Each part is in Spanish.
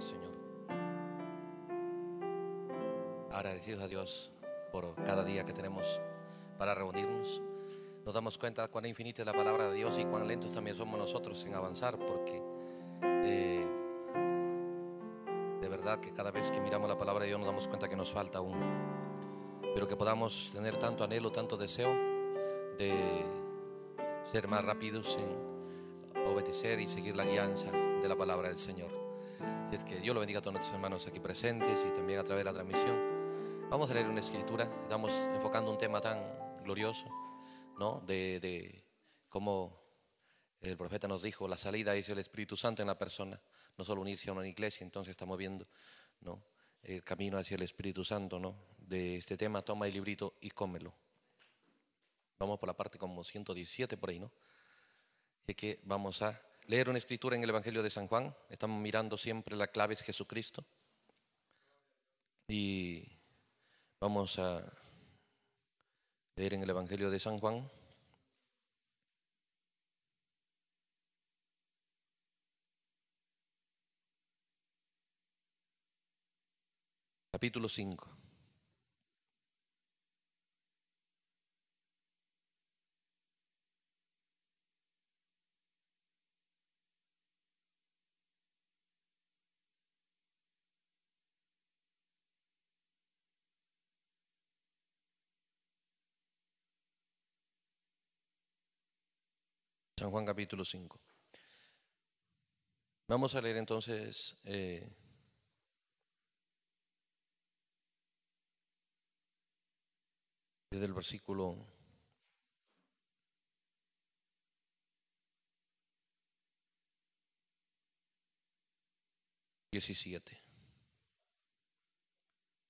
Señor. Agradecidos a Dios por cada día que tenemos para reunirnos. Nos damos cuenta cuán infinita es la palabra de Dios y cuán lentos también somos nosotros en avanzar, porque eh, de verdad que cada vez que miramos la palabra de Dios nos damos cuenta que nos falta uno Pero que podamos tener tanto anhelo, tanto deseo de ser más rápidos en obedecer y seguir la guianza de la palabra del Señor es que Dios lo bendiga a todos nuestros hermanos aquí presentes y también a través de la transmisión. Vamos a leer una escritura. Estamos enfocando un tema tan glorioso, ¿no? De, cómo el profeta nos dijo, la salida es el Espíritu Santo en la persona, no solo unirse a una iglesia, entonces estamos viendo, ¿no? El camino hacia el Espíritu Santo, ¿no? De este tema, toma el librito y cómelo. Vamos por la parte como 117 por ahí, ¿no? Así que vamos a leer una escritura en el Evangelio de San Juan. Estamos mirando siempre la clave es Jesucristo. Y vamos a leer en el Evangelio de San Juan. Capítulo 5. San Juan capítulo 5. Vamos a leer entonces eh, desde el versículo 17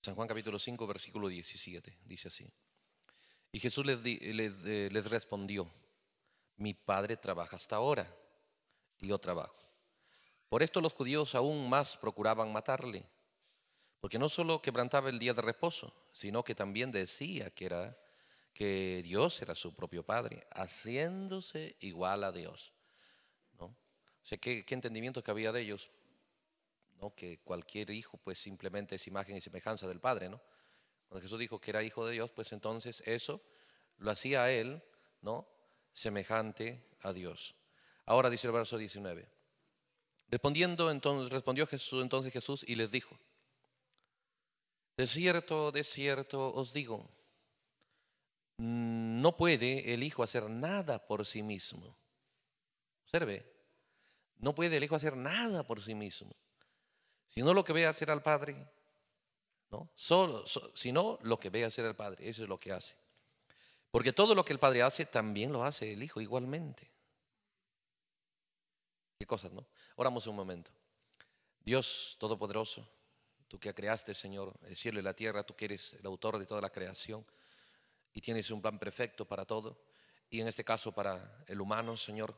San Juan capítulo 5, versículo 17, dice así. Y Jesús les, les, eh, les respondió, mi padre trabaja hasta ahora y yo trabajo. Por esto los judíos aún más procuraban matarle, porque no solo quebrantaba el día de reposo, sino que también decía que era que Dios era su propio padre, haciéndose igual a Dios. ¿no? O sea, ¿qué, entendimiento que había de ellos, ¿no? que cualquier hijo pues simplemente es imagen y semejanza del padre, ¿no? Cuando Jesús dijo que era hijo de Dios, pues entonces eso lo hacía él, ¿no? semejante a Dios. Ahora dice el verso 19. Respondiendo entonces, respondió Jesús, entonces Jesús y les dijo, de cierto, de cierto os digo, no puede el Hijo hacer nada por sí mismo. Observe, no puede el Hijo hacer nada por sí mismo, sino lo que ve hacer al Padre, ¿no? Solo, sino lo que ve hacer al Padre, eso es lo que hace. Porque todo lo que el Padre hace también lo hace el Hijo igualmente. Qué cosas, ¿no? Oramos un momento. Dios Todopoderoso, tú que creaste, Señor, el cielo y la tierra, tú que eres el autor de toda la creación y tienes un plan perfecto para todo, y en este caso para el humano, Señor.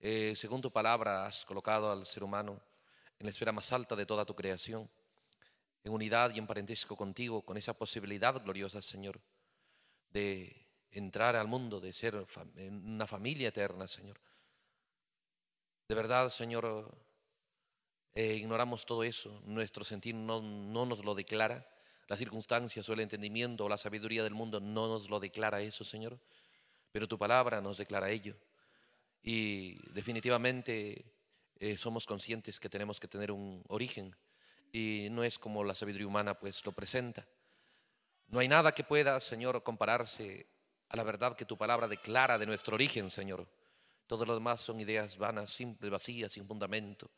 Eh, según tu palabra, has colocado al ser humano en la esfera más alta de toda tu creación, en unidad y en parentesco contigo, con esa posibilidad gloriosa, Señor, de entrar al mundo, de ser una familia eterna, Señor. De verdad, Señor, eh, ignoramos todo eso, nuestro sentir no, nos lo declara, las circunstancias o el entendimiento o la sabiduría del mundo no nos lo declara eso, Señor, pero tu palabra nos declara ello. Y definitivamente eh, somos conscientes que tenemos que tener un origen y no es como la sabiduría humana pues lo presenta. No hay nada que pueda, Señor, compararse a la verdad que tu palabra declara de nuestro origen, Señor. todos lo demás son ideas vanas, simples, vacías, sin fundamento,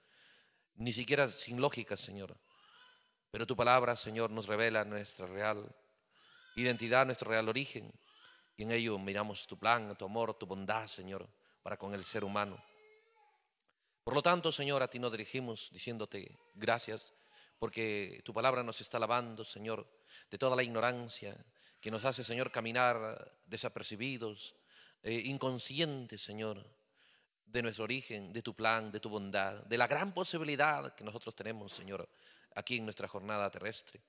ni siquiera sin lógica, Señor. Pero tu palabra, Señor, nos revela nuestra real identidad, nuestro real origen. Y en ello miramos tu plan, tu amor, tu bondad, Señor, para con el ser humano. Por lo tanto, Señor, a ti nos dirigimos diciéndote gracias, porque tu palabra nos está lavando, Señor, de toda la ignorancia, que nos hace, Señor, caminar desapercibidos, eh, inconscientes, Señor, de nuestro origen, de tu plan, de tu bondad, de la gran posibilidad que nosotros tenemos, Señor, aquí en nuestra jornada terrestre,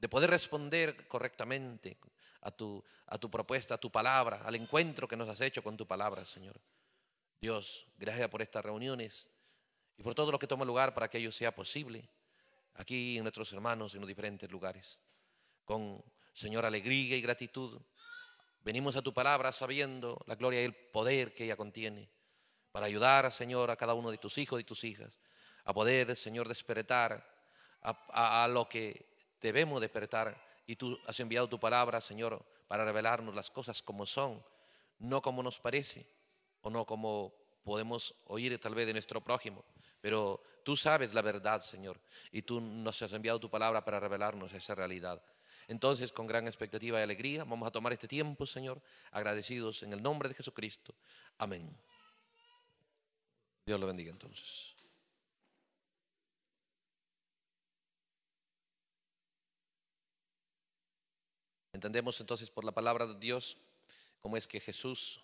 de poder responder correctamente a tu, a tu propuesta, a tu palabra, al encuentro que nos has hecho con tu palabra, Señor. Dios, gracias por estas reuniones y por todo lo que toma lugar para que ello sea posible aquí en nuestros hermanos en los diferentes lugares, con Señor, alegría y gratitud. Venimos a tu palabra sabiendo la gloria y el poder que ella contiene para ayudar, Señor, a cada uno de tus hijos y tus hijas a poder, Señor, despertar a, lo que debemos despertar. Y tú has enviado tu palabra, Señor, para revelarnos las cosas como son, no como nos parece o no como podemos oír tal vez de nuestro prójimo. Pero tú sabes la verdad, Señor, y tú nos has enviado tu palabra para revelarnos esa realidad. Entonces, con gran expectativa y alegría, vamos a tomar este tiempo, Señor, agradecidos en el nombre de Jesucristo. Amén. Dios lo bendiga entonces. Entendemos entonces por la palabra de Dios cómo es que Jesús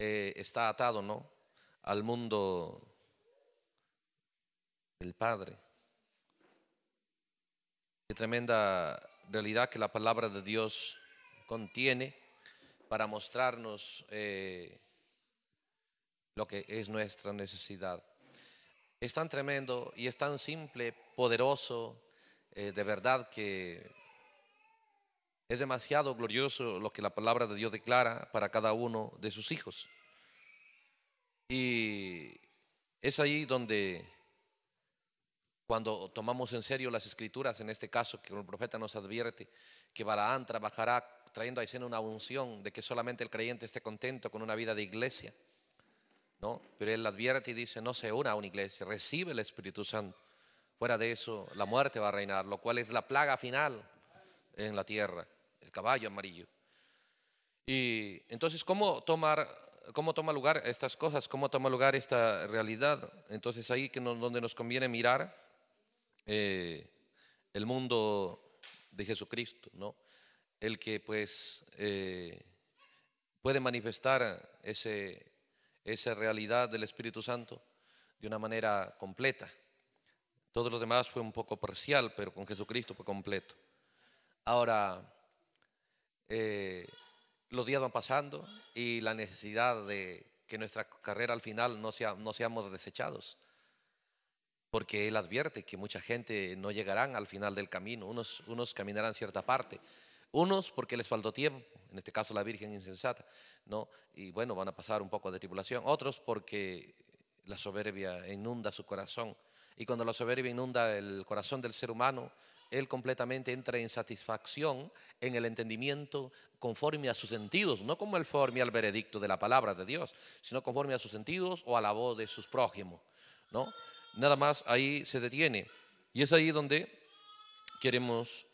eh, está atado, ¿no? Al mundo del Padre. Qué tremenda realidad que la palabra de Dios contiene para mostrarnos eh, lo que es nuestra necesidad. Es tan tremendo y es tan simple, poderoso, eh, de verdad que es demasiado glorioso lo que la palabra de Dios declara para cada uno de sus hijos. Y es ahí donde cuando tomamos en serio las escrituras, en este caso que el profeta nos advierte que Balaán trabajará trayendo a escena una unción de que solamente el creyente esté contento con una vida de iglesia. ¿no? Pero él advierte y dice, no se una a una iglesia, recibe el Espíritu Santo. Fuera de eso, la muerte va a reinar, lo cual es la plaga final en la tierra, el caballo amarillo. Y entonces, ¿cómo tomar cómo toma lugar estas cosas, cómo toma lugar esta realidad. Entonces ahí que donde nos conviene mirar eh, el mundo de Jesucristo, ¿no? El que pues eh, puede manifestar ese, esa realidad del Espíritu Santo de una manera completa. Todo lo demás fue un poco parcial, pero con Jesucristo fue completo. Ahora, eh, los días van pasando y la necesidad de que nuestra carrera al final no, no seamos desechados, porque él advierte que mucha gente no llegarán al final del camino, unos, unos caminarán cierta parte, unos porque les faltó tiempo, en este caso la Virgen insensata, ¿no? y bueno, van a pasar un poco de tribulación, otros porque la soberbia inunda su corazón, y cuando la soberbia inunda el corazón del ser humano, él completamente entra en satisfacción en el entendimiento conforme a sus sentidos, no como conforme al veredicto de la palabra de Dios, sino conforme a sus sentidos o a la voz de sus prójimos, ¿no? nada más ahí se detiene. Y es ahí donde queremos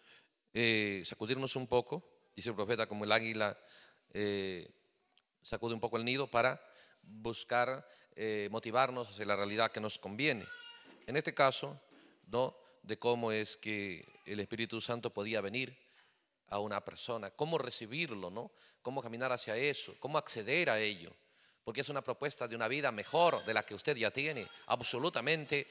eh, sacudirnos un poco, dice el profeta, como el águila eh, sacude un poco el nido para buscar eh, motivarnos hacia la realidad que nos conviene. En este caso, ¿no? de cómo es que el Espíritu Santo podía venir a una persona, cómo recibirlo, ¿no? cómo caminar hacia eso, cómo acceder a ello porque es una propuesta de una vida mejor de la que usted ya tiene, absolutamente,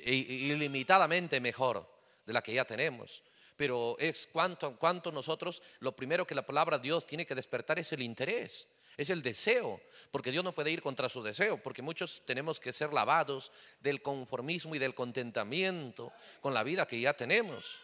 ilimitadamente mejor de la que ya tenemos. Pero es cuanto, cuanto nosotros, lo primero que la palabra Dios tiene que despertar es el interés es el deseo, porque Dios no puede ir contra su deseo, porque muchos tenemos que ser lavados del conformismo y del contentamiento con la vida que ya tenemos,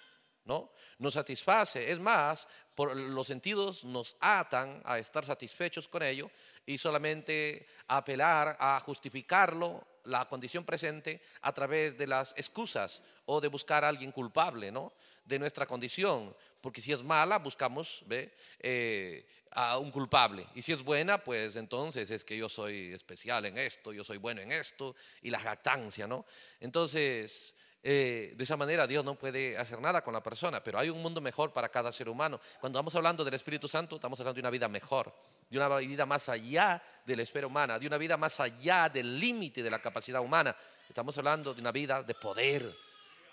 ¿no? Nos satisface, es más, los sentidos nos atan a estar satisfechos con ello y solamente apelar a justificarlo la condición presente a través de las excusas o de buscar a alguien culpable ¿no? de nuestra condición. Porque si es mala, buscamos ¿ve? Eh, a un culpable. Y si es buena, pues entonces es que yo soy especial en esto, yo soy bueno en esto, y la jactancia, ¿no? Entonces, eh, de esa manera Dios no puede hacer nada con la persona, pero hay un mundo mejor para cada ser humano. Cuando vamos hablando del Espíritu Santo, estamos hablando de una vida mejor, de una vida más allá de la esfera humana, de una vida más allá del límite de la capacidad humana. Estamos hablando de una vida de poder,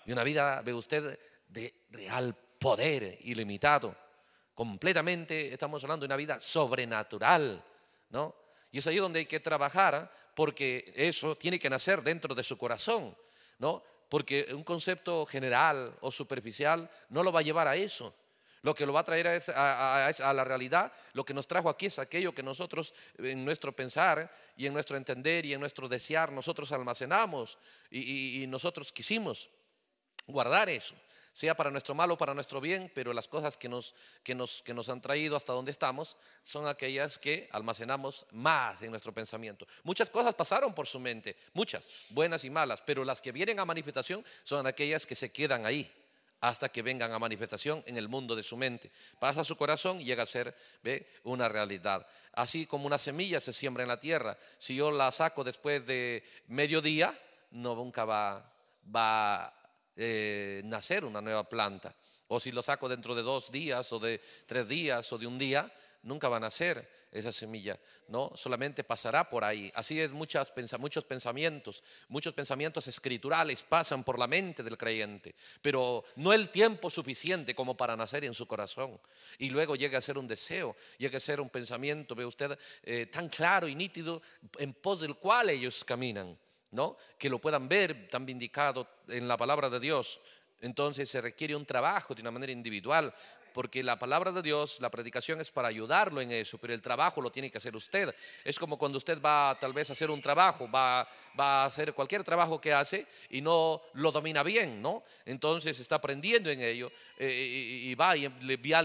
de una vida, ve usted, de real poder ilimitado. Completamente estamos hablando de una vida sobrenatural, ¿no? Y es ahí donde hay que trabajar, ¿ah? porque eso tiene que nacer dentro de su corazón, ¿no? porque un concepto general o superficial no lo va a llevar a eso. Lo que lo va a traer a, la realidad, lo que nos trajo aquí es aquello que nosotros en nuestro pensar y en nuestro entender y en nuestro desear nosotros almacenamos y nosotros quisimos guardar eso sea para nuestro mal o para nuestro bien, pero las cosas que nos, que nos, que nos han traído hasta donde estamos son aquellas que almacenamos más en nuestro pensamiento. Muchas cosas pasaron por su mente, muchas, buenas y malas, pero las que vienen a manifestación son aquellas que se quedan ahí hasta que vengan a manifestación en el mundo de su mente. Pasa a su corazón y llega a ser ¿ve? una realidad. Así como una semilla se siembra en la tierra, si yo la saco después de mediodía, no nunca va, va eh, nacer una nueva planta. O si lo saco dentro de dos días o de tres días o de un día, nunca va a nacer esa semilla, ¿no? Solamente pasará por ahí. Así es, muchas, muchos pensamientos, muchos pensamientos escriturales pasan por la mente del creyente, pero no el tiempo suficiente como para nacer en su corazón. Y luego llega a ser un deseo, llega a ser un pensamiento, ve usted, eh, tan claro y nítido en pos del cual ellos caminan. Que lo puedan ver tan vindicado en la palabra de Dios. Entonces se requiere un trabajo de una manera individual, porque la palabra de Dios, la predicación es para ayudarlo en eso, pero el trabajo lo tiene que hacer usted. Es como cuando usted va tal vez a hacer un trabajo, va, va a hacer cualquier trabajo que hace y no lo domina bien, ¿no? Entonces está aprendiendo en ello eh, y, va y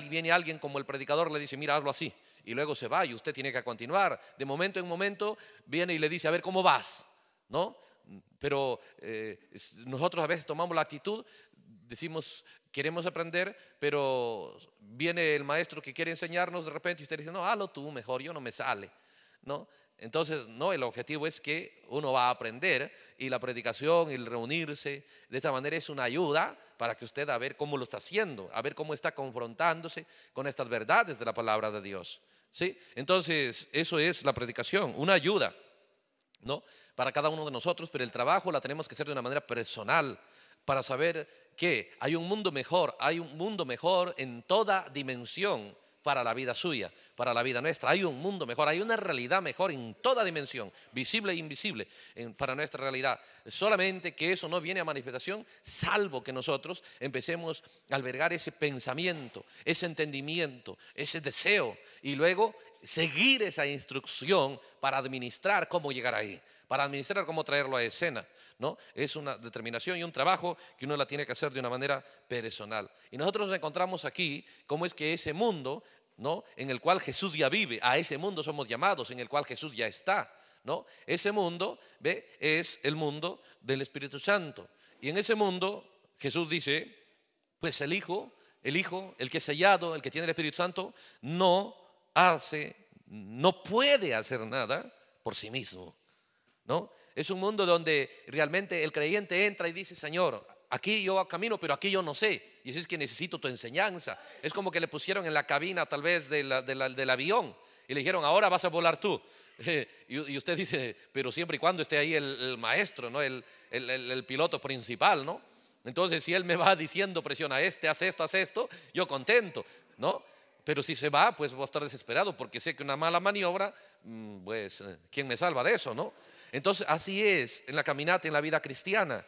viene alguien como el predicador, le dice, mira, hazlo así. Y luego se va y usted tiene que continuar. De momento en momento viene y le dice, a ver, ¿cómo vas? ¿no? Pero eh, nosotros a veces tomamos la actitud, decimos, queremos aprender, pero viene el maestro que quiere enseñarnos de repente y usted dice, no, hazlo tú mejor, yo no me sale, ¿no? Entonces, no, el objetivo es que uno va a aprender y la predicación, el reunirse, de esta manera es una ayuda para que usted a ver cómo lo está haciendo, a ver cómo está confrontándose con estas verdades de la palabra de Dios. ¿Sí? Entonces, eso es la predicación, una ayuda. ¿no? Para cada uno de nosotros, pero el trabajo la tenemos que hacer de una manera personal para saber que hay un mundo mejor, hay un mundo mejor en toda dimensión para la vida suya, para la vida nuestra. Hay un mundo mejor, hay una realidad mejor en toda dimensión, visible e invisible, para nuestra realidad. Solamente que eso no viene a manifestación, salvo que nosotros empecemos a albergar ese pensamiento, ese entendimiento, ese deseo, y luego seguir esa instrucción para administrar cómo llegar ahí, para administrar cómo traerlo a escena. ¿no? Es una determinación y un trabajo que uno la tiene que hacer de una manera personal. Y nosotros nos encontramos aquí cómo es que ese mundo ¿no? En el cual Jesús ya vive, a ese mundo somos llamados, en el cual Jesús ya está, ¿no? Ese mundo, ¿ve? Es el mundo del Espíritu Santo. Y en ese mundo Jesús dice, pues el Hijo, el Hijo, el que es sellado, el que tiene el Espíritu Santo, no hace, no puede hacer nada por sí mismo, ¿no? Es un mundo donde realmente el creyente entra y dice, Señor, aquí yo camino, pero aquí yo no sé. Y es que necesito tu enseñanza. Es como que le pusieron en la cabina tal vez del avión y le dijeron, ahora vas a volar tú. y, usted dice, pero siempre y cuando esté ahí el, maestro, ¿no? El, el, piloto principal, ¿no? Entonces, si él me va diciendo, presiona este, haz esto, haz esto, yo contento, ¿no? Pero si se va, pues voy a estar desesperado porque sé que una mala maniobra, mm, pues, eh, ¿quién me salva de eso, no? Entonces, así es en la caminata, en la vida cristiana.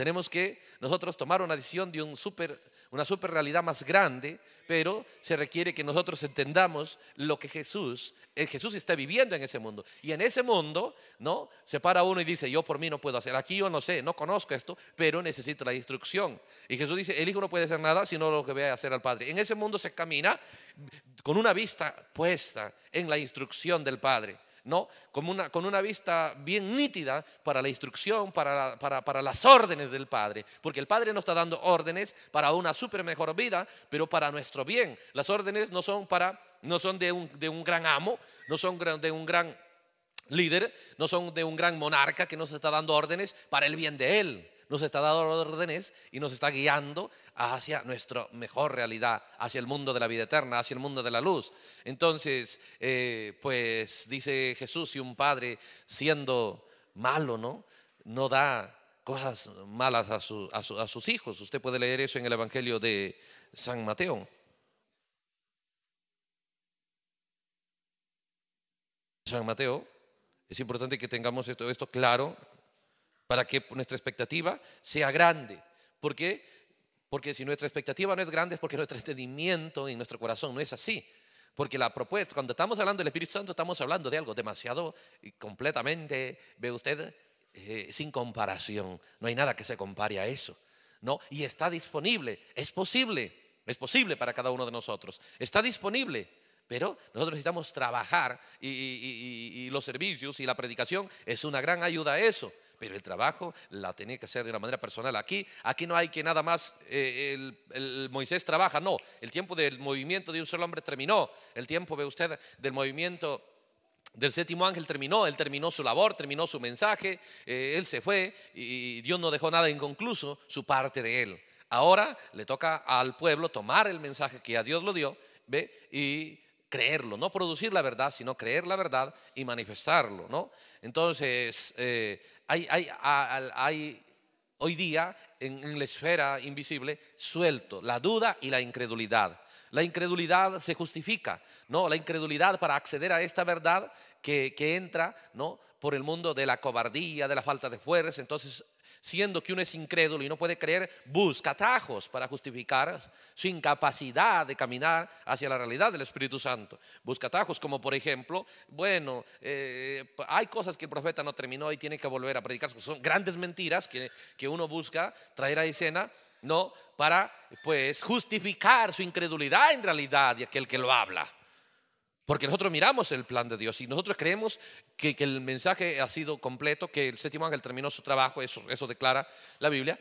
Tenemos que nosotros tomar una decisión de un super, una super realidad más grande, pero se requiere que nosotros entendamos lo que Jesús, el eh, Jesús está viviendo en ese mundo. Y en ese mundo, ¿no? Se para uno y dice, yo por mí no puedo hacer, aquí yo no sé, no conozco esto, pero necesito la instrucción. Y Jesús dice, el Hijo no puede hacer nada sino lo que a hacer al Padre. En ese mundo se camina con una vista puesta en la instrucción del Padre. ¿no? Con una, con una vista bien nítida para la instrucción, para, las órdenes del Padre, porque el Padre nos está dando órdenes para una súper mejor vida, pero para nuestro bien. Las órdenes no son, para, no son de, de un gran amo, no son de un gran líder, no son de un gran monarca que nos está dando órdenes para el bien de él nos está dando órdenes y nos está guiando hacia nuestra mejor realidad, hacia el mundo de la vida eterna, hacia el mundo de la luz. Entonces, eh, pues dice Jesús, si un padre siendo malo, ¿no? No da cosas malas a, sus hijos. Usted puede leer eso en el Evangelio de San Mateo. San Mateo, es importante que tengamos esto claro para que nuestra expectativa sea grande. ¿Por qué? Porque si nuestra expectativa no es grande es porque nuestro entendimiento y nuestro corazón no es así. Porque la propuesta, cuando estamos hablando del Espíritu Santo, estamos hablando de algo demasiado y completamente, ve usted, eh, sin comparación. No hay nada que se compare a eso. ¿no? Y está disponible, es posible, es posible para cada uno de nosotros. Está disponible, pero nosotros necesitamos trabajar y, y los servicios y la predicación es una gran ayuda a eso pero el trabajo la tenía que hacer de una manera personal. Aquí, aquí no hay que nada más eh, el, Moisés trabaja, no. El tiempo del movimiento de un solo hombre terminó. El tiempo, ve usted, del movimiento del séptimo ángel terminó, él terminó su labor, terminó su mensaje, eh, él se fue y Dios no dejó nada inconcluso su parte de él. Ahora le toca al pueblo tomar el mensaje que a Dios lo dio, ¿ve? Y creerlo, no producir la verdad, sino creer la verdad y manifestarlo, ¿no? Entonces, eh, hay, hay, hoy día en, la esfera invisible suelto la duda y la incredulidad. La incredulidad se justifica, ¿no? La incredulidad para acceder a esta verdad que, entra, ¿no? Por el mundo de la cobardía, de la falta de fuerzas Entonces siendo que uno es incrédulo y no puede creer, busca atajos para justificar su incapacidad de caminar hacia la realidad del Espíritu Santo. Busca atajos como por ejemplo, bueno, eh, hay cosas que el profeta no terminó y tiene que volver a predicar, son grandes mentiras que, que uno busca traer a escena, ¿no? Para pues justificar su incredulidad en realidad y aquel que lo habla. Porque nosotros miramos el plan de Dios y nosotros creemos que, el mensaje ha sido completo, que el séptimo ángel terminó su trabajo, eso, eso declara la Biblia.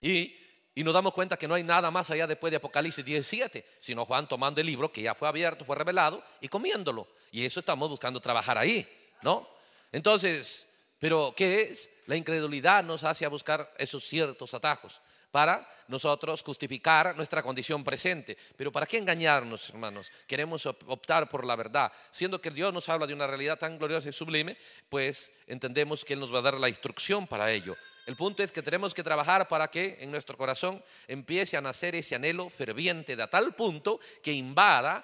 Y, nos damos cuenta que no hay nada más allá después de Apocalipsis 17, sino Juan tomando el libro que ya fue abierto, fue revelado y comiéndolo. Y eso estamos buscando trabajar ahí, ¿no? Entonces, pero ¿qué es? La incredulidad nos hace a buscar esos ciertos atajos para nosotros justificar nuestra condición presente. Pero ¿para qué engañarnos, hermanos? Queremos optar por la verdad. Siendo que Dios nos habla de una realidad tan gloriosa y sublime, pues entendemos que Él nos va a dar la instrucción para ello. El punto es que tenemos que trabajar para que en nuestro corazón empiece a nacer ese anhelo ferviente de tal punto que invada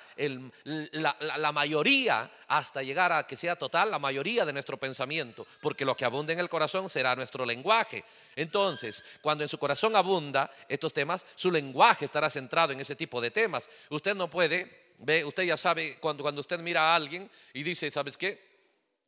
la, mayoría hasta llegar a que sea total la mayoría de nuestro pensamiento, porque lo que abunda en el corazón será nuestro lenguaje. Entonces, cuando en su corazón abunda estos temas, su lenguaje estará centrado en ese tipo de temas. Usted no puede, ve, usted ya sabe cuando, cuando usted mira a alguien y dice, ¿sabes qué?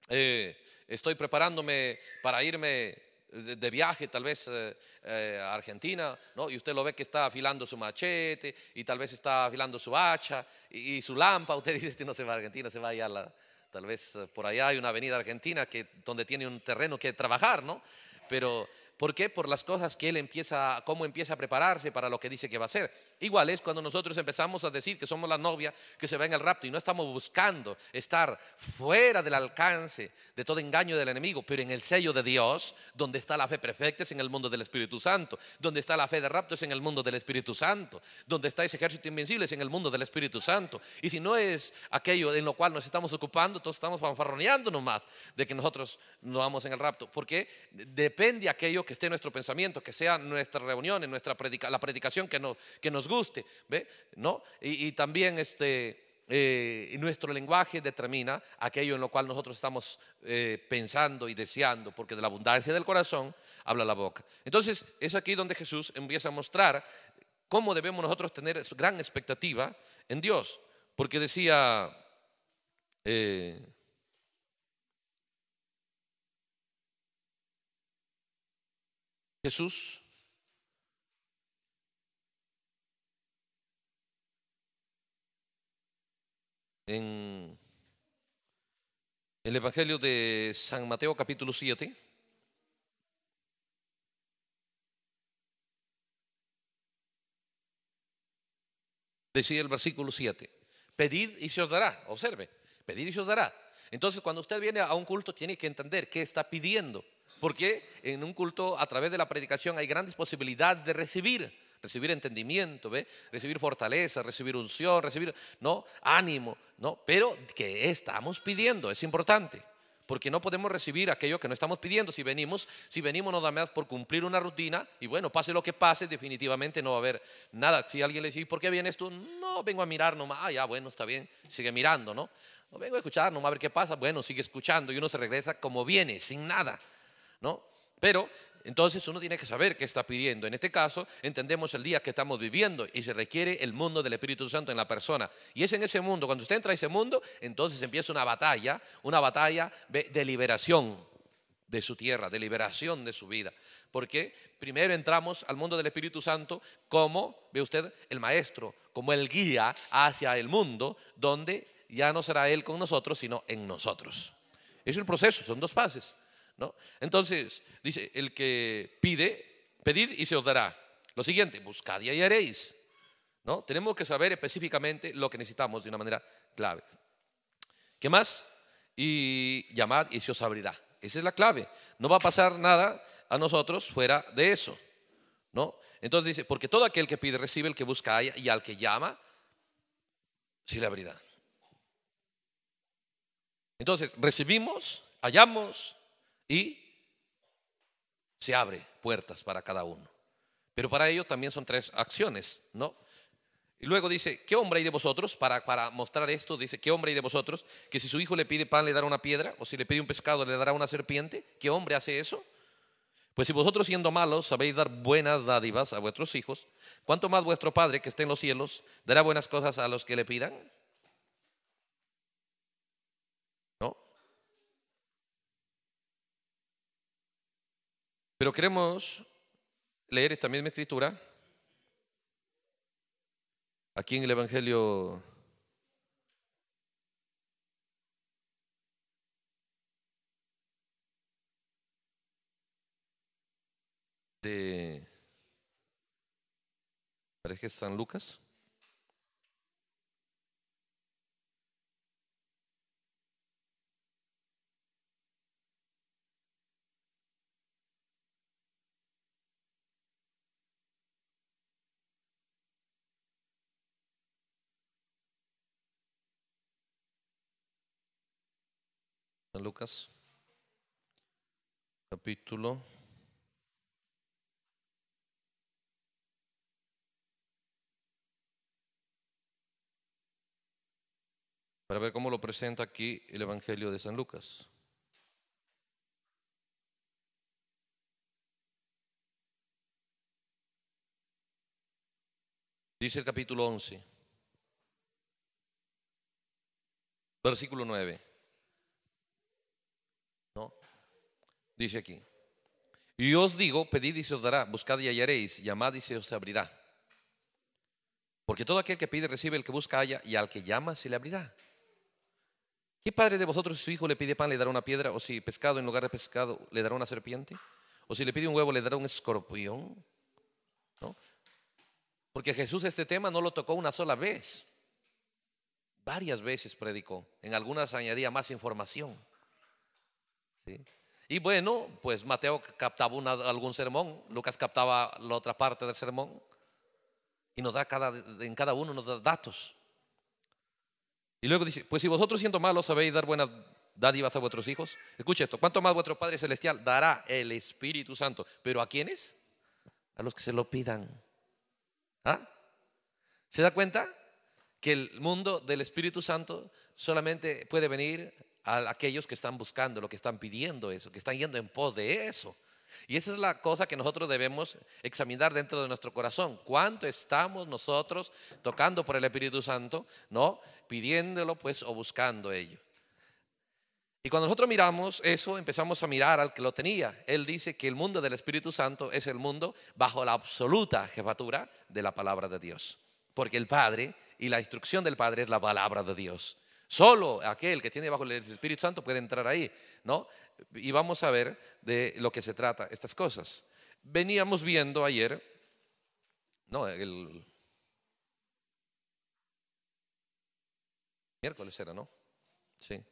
Eh, estoy preparándome para irme de, viaje tal vez eh, eh, a Argentina, ¿no? Y usted lo ve que está afilando su machete y tal vez está afilando su hacha y, su lámpara. Usted dice, este no se va a Argentina, se va allá a la, tal vez eh, por allá hay una avenida argentina que, donde tiene un terreno que trabajar, ¿no? Pero ¿Por qué? Por las cosas que él empieza, cómo empieza a prepararse para lo que dice que va a hacer. Igual es cuando nosotros empezamos a decir que somos la novia que se va en el rapto y no estamos buscando estar fuera del alcance de todo engaño del enemigo, pero en el sello de Dios, donde está la fe perfecta es en el mundo del Espíritu Santo, donde está la fe de rapto es en el mundo del Espíritu Santo, donde está ese ejército invencible es en el mundo del Espíritu Santo. Y si no es aquello en lo cual nos estamos ocupando, todos estamos fanfarroneando nomás de que nosotros no vamos en el rapto, porque depende aquello que que esté nuestro pensamiento, que sea nuestra reunión, en nuestra la predicación que nos, que nos guste, ¿ve? ¿No? Y, también este, eh, nuestro lenguaje determina aquello en lo cual nosotros estamos eh, pensando y deseando, porque de la abundancia del corazón habla la boca. Entonces, es aquí donde Jesús empieza a mostrar cómo debemos nosotros tener gran expectativa en Dios, porque decía... Eh, Jesús. En el Evangelio de San Mateo capítulo 7. Decía el versículo 7, pedid y se os dará, observe, pedid y se os dará. Entonces cuando usted viene a un culto tiene que entender qué está pidiendo. Porque en un culto, a través de la predicación, hay grandes posibilidades de recibir. Recibir entendimiento, ¿ve? recibir fortaleza, recibir unción, recibir no ánimo, no, pero que estamos pidiendo, es importante porque no podemos recibir aquello que no estamos pidiendo. Si venimos, si venimos nada más por cumplir una rutina, y bueno, pase lo que pase, definitivamente no va a haber nada. Si alguien le dice, ¿y por qué vienes tú? No, vengo a mirar nomás. Ah, ya, bueno, está bien, sigue mirando, ¿no? No vengo a escuchar nomás a ver qué pasa. Bueno, sigue escuchando y uno se regresa como viene, sin nada. Pero entonces uno tiene que saber qué está pidiendo. En este caso, entendemos el día que estamos viviendo y se requiere el mundo del Espíritu Santo en la persona. Y es en ese mundo, cuando usted entra a ese mundo, entonces empieza una batalla, una batalla de liberación de su tierra, de liberación de su vida. Porque primero entramos al mundo del Espíritu Santo como, ve usted, el maestro, como el guía hacia el mundo donde ya no será Él con nosotros, sino en nosotros. Es el proceso, son dos fases. Entonces, dice, el que pide, pedid y se os dará. Lo siguiente, buscad y hallaréis. ¿No? Tenemos que saber específicamente lo que necesitamos de una manera clave. ¿Qué más? Y llamad y se os abrirá. Esa es la clave. No va a pasar nada a nosotros fuera de eso. ¿No? Entonces dice, porque todo aquel que pide recibe, el que busca y al que llama, Se le abrirá. Entonces, recibimos, hallamos, y se abre puertas para cada uno. Pero para ello también son tres acciones, ¿no? Y luego dice, ¿qué hombre hay de vosotros? Para, para mostrar esto, dice, ¿qué hombre hay de vosotros? Que si su hijo le pide pan, le dará una piedra, o si le pide un pescado, le dará una serpiente. ¿Qué hombre hace eso? Pues si vosotros siendo malos sabéis dar buenas dádivas a vuestros hijos, ¿cuánto más vuestro Padre que esté en los cielos dará buenas cosas a los que le pidan? Pero queremos leer esta misma escritura aquí en el Evangelio de San Lucas. San Lucas, capítulo Para ver cómo lo presenta aquí el Evangelio de San Lucas. Dice el capítulo 11, versículo 9. Dice aquí. Y os digo, pedid y se os dará, buscad y hallaréis, llamad y se os abrirá. Porque todo aquel que pide recibe, el que busca haya y al que llama se le abrirá. ¿Qué padre de vosotros si su hijo le pide pan le dará una piedra? ¿O si pescado en lugar de pescado le dará una serpiente? ¿O si le pide un huevo le dará un escorpión? ¿No? Porque Jesús este tema no lo tocó una sola vez. Varias veces predicó. En algunas añadía más información. ¿Sí? Y bueno, pues Mateo captaba algún sermón, Lucas captaba la otra parte del sermón y nos da cada, en cada uno nos da datos. Y luego dice, pues si vosotros siendo malos sabéis dar buenas dádivas a vuestros hijos, escucha esto, ¿cuánto más vuestro Padre Celestial dará el Espíritu Santo? ¿Pero a quiénes? A los que se lo pidan. ¿Ah? ¿Se da cuenta? Que el mundo del Espíritu Santo solamente puede venir a aquellos que están buscando, lo que están pidiendo eso, que están yendo en pos de eso. Y esa es la cosa que nosotros debemos examinar dentro de nuestro corazón. ¿Cuánto estamos nosotros tocando por el Espíritu Santo, no? Pidiéndolo pues o buscando ello. Y cuando nosotros miramos eso, empezamos a mirar al que lo tenía. Él dice que el mundo del Espíritu Santo es el mundo bajo la absoluta jefatura de la palabra de Dios. Porque el Padre y la instrucción del Padre es la palabra de Dios. Solo aquel que tiene bajo el Espíritu Santo puede entrar ahí, ¿no? Y vamos a ver de lo que se trata estas cosas. Veníamos viendo ayer, no, el miércoles era, ¿no? Sí.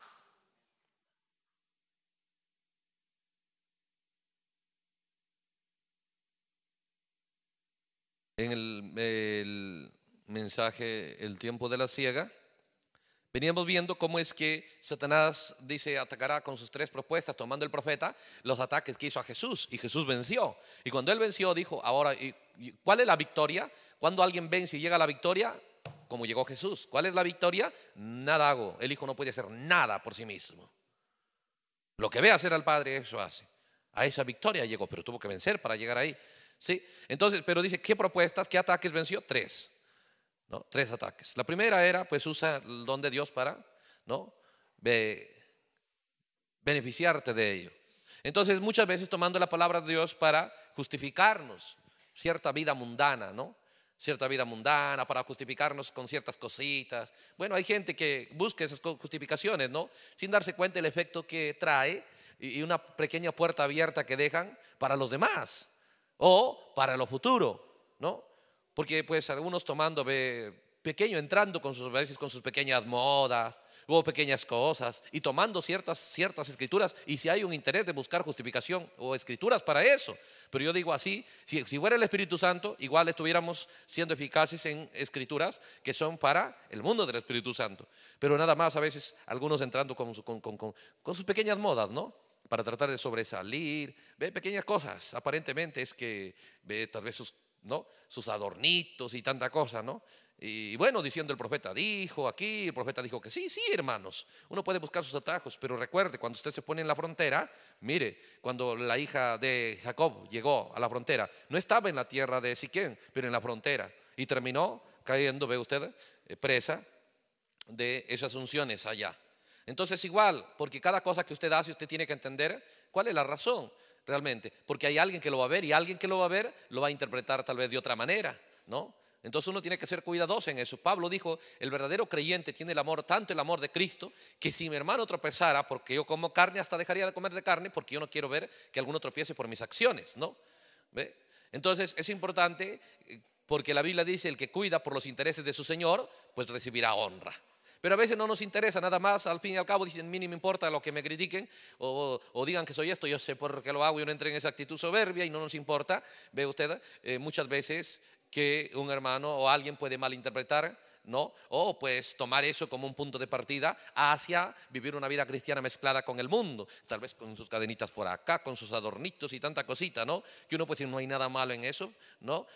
En el, el mensaje El tiempo de la ciega Veníamos viendo cómo es que Satanás dice atacará con sus tres propuestas, tomando el profeta, los ataques que hizo a Jesús. Y Jesús venció. Y cuando él venció, dijo, ahora, ¿cuál es la victoria? Cuando alguien vence y llega a la victoria, como llegó Jesús. ¿Cuál es la victoria? Nada hago. El Hijo no puede hacer nada por sí mismo. Lo que ve hacer al Padre, eso hace. A esa victoria llegó, pero tuvo que vencer para llegar ahí. Sí, entonces, pero dice, ¿qué propuestas, qué ataques venció? Tres. Tres ataques. La primera era, pues usa el don de Dios para, ¿no? beneficiarte de ello. Entonces, muchas veces tomando la palabra de Dios para justificarnos cierta vida mundana, ¿no? Cierta vida mundana, para justificarnos con ciertas cositas. Bueno, hay gente que busca esas justificaciones, ¿no? Sin darse cuenta el efecto que trae y una pequeña puerta abierta que dejan para los demás o para lo futuro, ¿no? Porque pues algunos tomando pequeño, entrando con sus, con sus pequeñas modas o pequeñas cosas y tomando ciertas, ciertas escrituras y si hay un interés de buscar justificación o escrituras para eso. Pero yo digo así, si, fuera el Espíritu Santo, igual estuviéramos siendo eficaces en escrituras que son para el mundo del Espíritu Santo. Pero nada más a veces algunos entrando con, con, con, con sus pequeñas modas, ¿no? para tratar de sobresalir, ve pequeñas cosas. Aparentemente es que ve tal vez sus ¿no? Sus adornitos y tanta cosa, ¿no? Y bueno, diciendo el profeta dijo aquí, el profeta dijo que sí, sí, hermanos, uno puede buscar sus atajos, pero recuerde, cuando usted se pone en la frontera, mire, cuando la hija de Jacob llegó a la frontera, no estaba en la tierra de Siquén, pero en la frontera, y terminó cayendo, ve usted, eh, presa de esas unciones allá. Entonces igual, porque cada cosa que usted hace, usted tiene que entender cuál es la razón realmente, porque hay alguien que lo va a ver y alguien que lo va a ver lo va a interpretar tal vez de otra manera, ¿no? Entonces uno tiene que ser cuidadoso en eso. Pablo dijo, el verdadero creyente tiene el amor, tanto el amor de Cristo, que si mi hermano tropezara, porque yo como carne, hasta dejaría de comer de carne, porque yo no quiero ver que alguno tropiece por mis acciones, ¿no? Entonces es importante eh, porque la Biblia dice, el que cuida por los intereses de su Señor, pues recibirá honra. Pero a veces no nos interesa nada más, al fin y al cabo dicen, mí ni me importa lo que me critiquen o, digan que soy esto, yo sé por qué lo hago, y no entra en esa actitud soberbia y no nos importa. Ve usted eh, muchas veces que un hermano o alguien puede malinterpretar ¿no? O pues tomar eso como un punto de partida hacia vivir una vida cristiana mezclada con el mundo, tal vez con sus cadenitas por acá, con sus adornitos y tanta cosita, ¿no? Que uno pues no hay nada malo en eso, ¿no?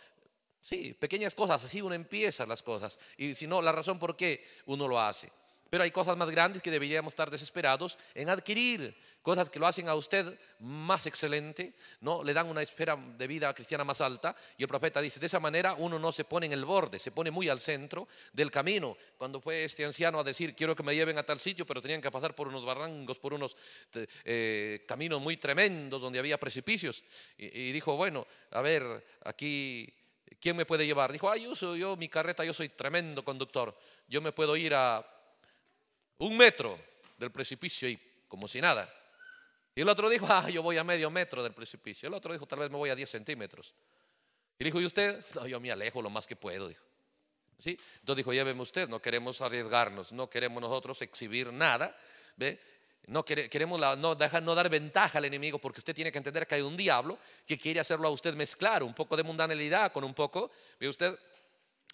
Sí, pequeñas cosas, así uno empieza las cosas. Y si no, la razón por qué uno lo hace. Pero hay cosas más grandes que deberíamos estar desesperados en adquirir, cosas que lo hacen a usted más excelente, ¿no? Le dan una esfera de vida cristiana más alta y el profeta dice, de esa manera uno no se pone en el borde, se pone muy al centro del camino. Cuando fue este anciano a decir, quiero que me lleven a tal sitio, pero tenían que pasar por unos barrancos, por unos eh, eh, caminos muy tremendos donde había precipicios. Y, y dijo, bueno, a ver, aquí ¿Quién me puede llevar? Dijo, ay, uso yo mi carreta, yo soy tremendo conductor. Yo me puedo ir a un metro del precipicio y como si nada. Y el otro dijo, ah, yo voy a medio metro del precipicio. El otro dijo, tal vez me voy a 10 centímetros. Y dijo, ¿y usted? yo me alejo lo más que puedo, dijo. ¿Sí? Entonces dijo, lléveme usted, no queremos arriesgarnos, no queremos nosotros exhibir nada. ¿Ve? No queremos no, dar ventaja al enemigo porque usted tiene que entender que hay un diablo que quiere hacerlo a usted mezclar un poco de mundanalidad con un poco, ve usted,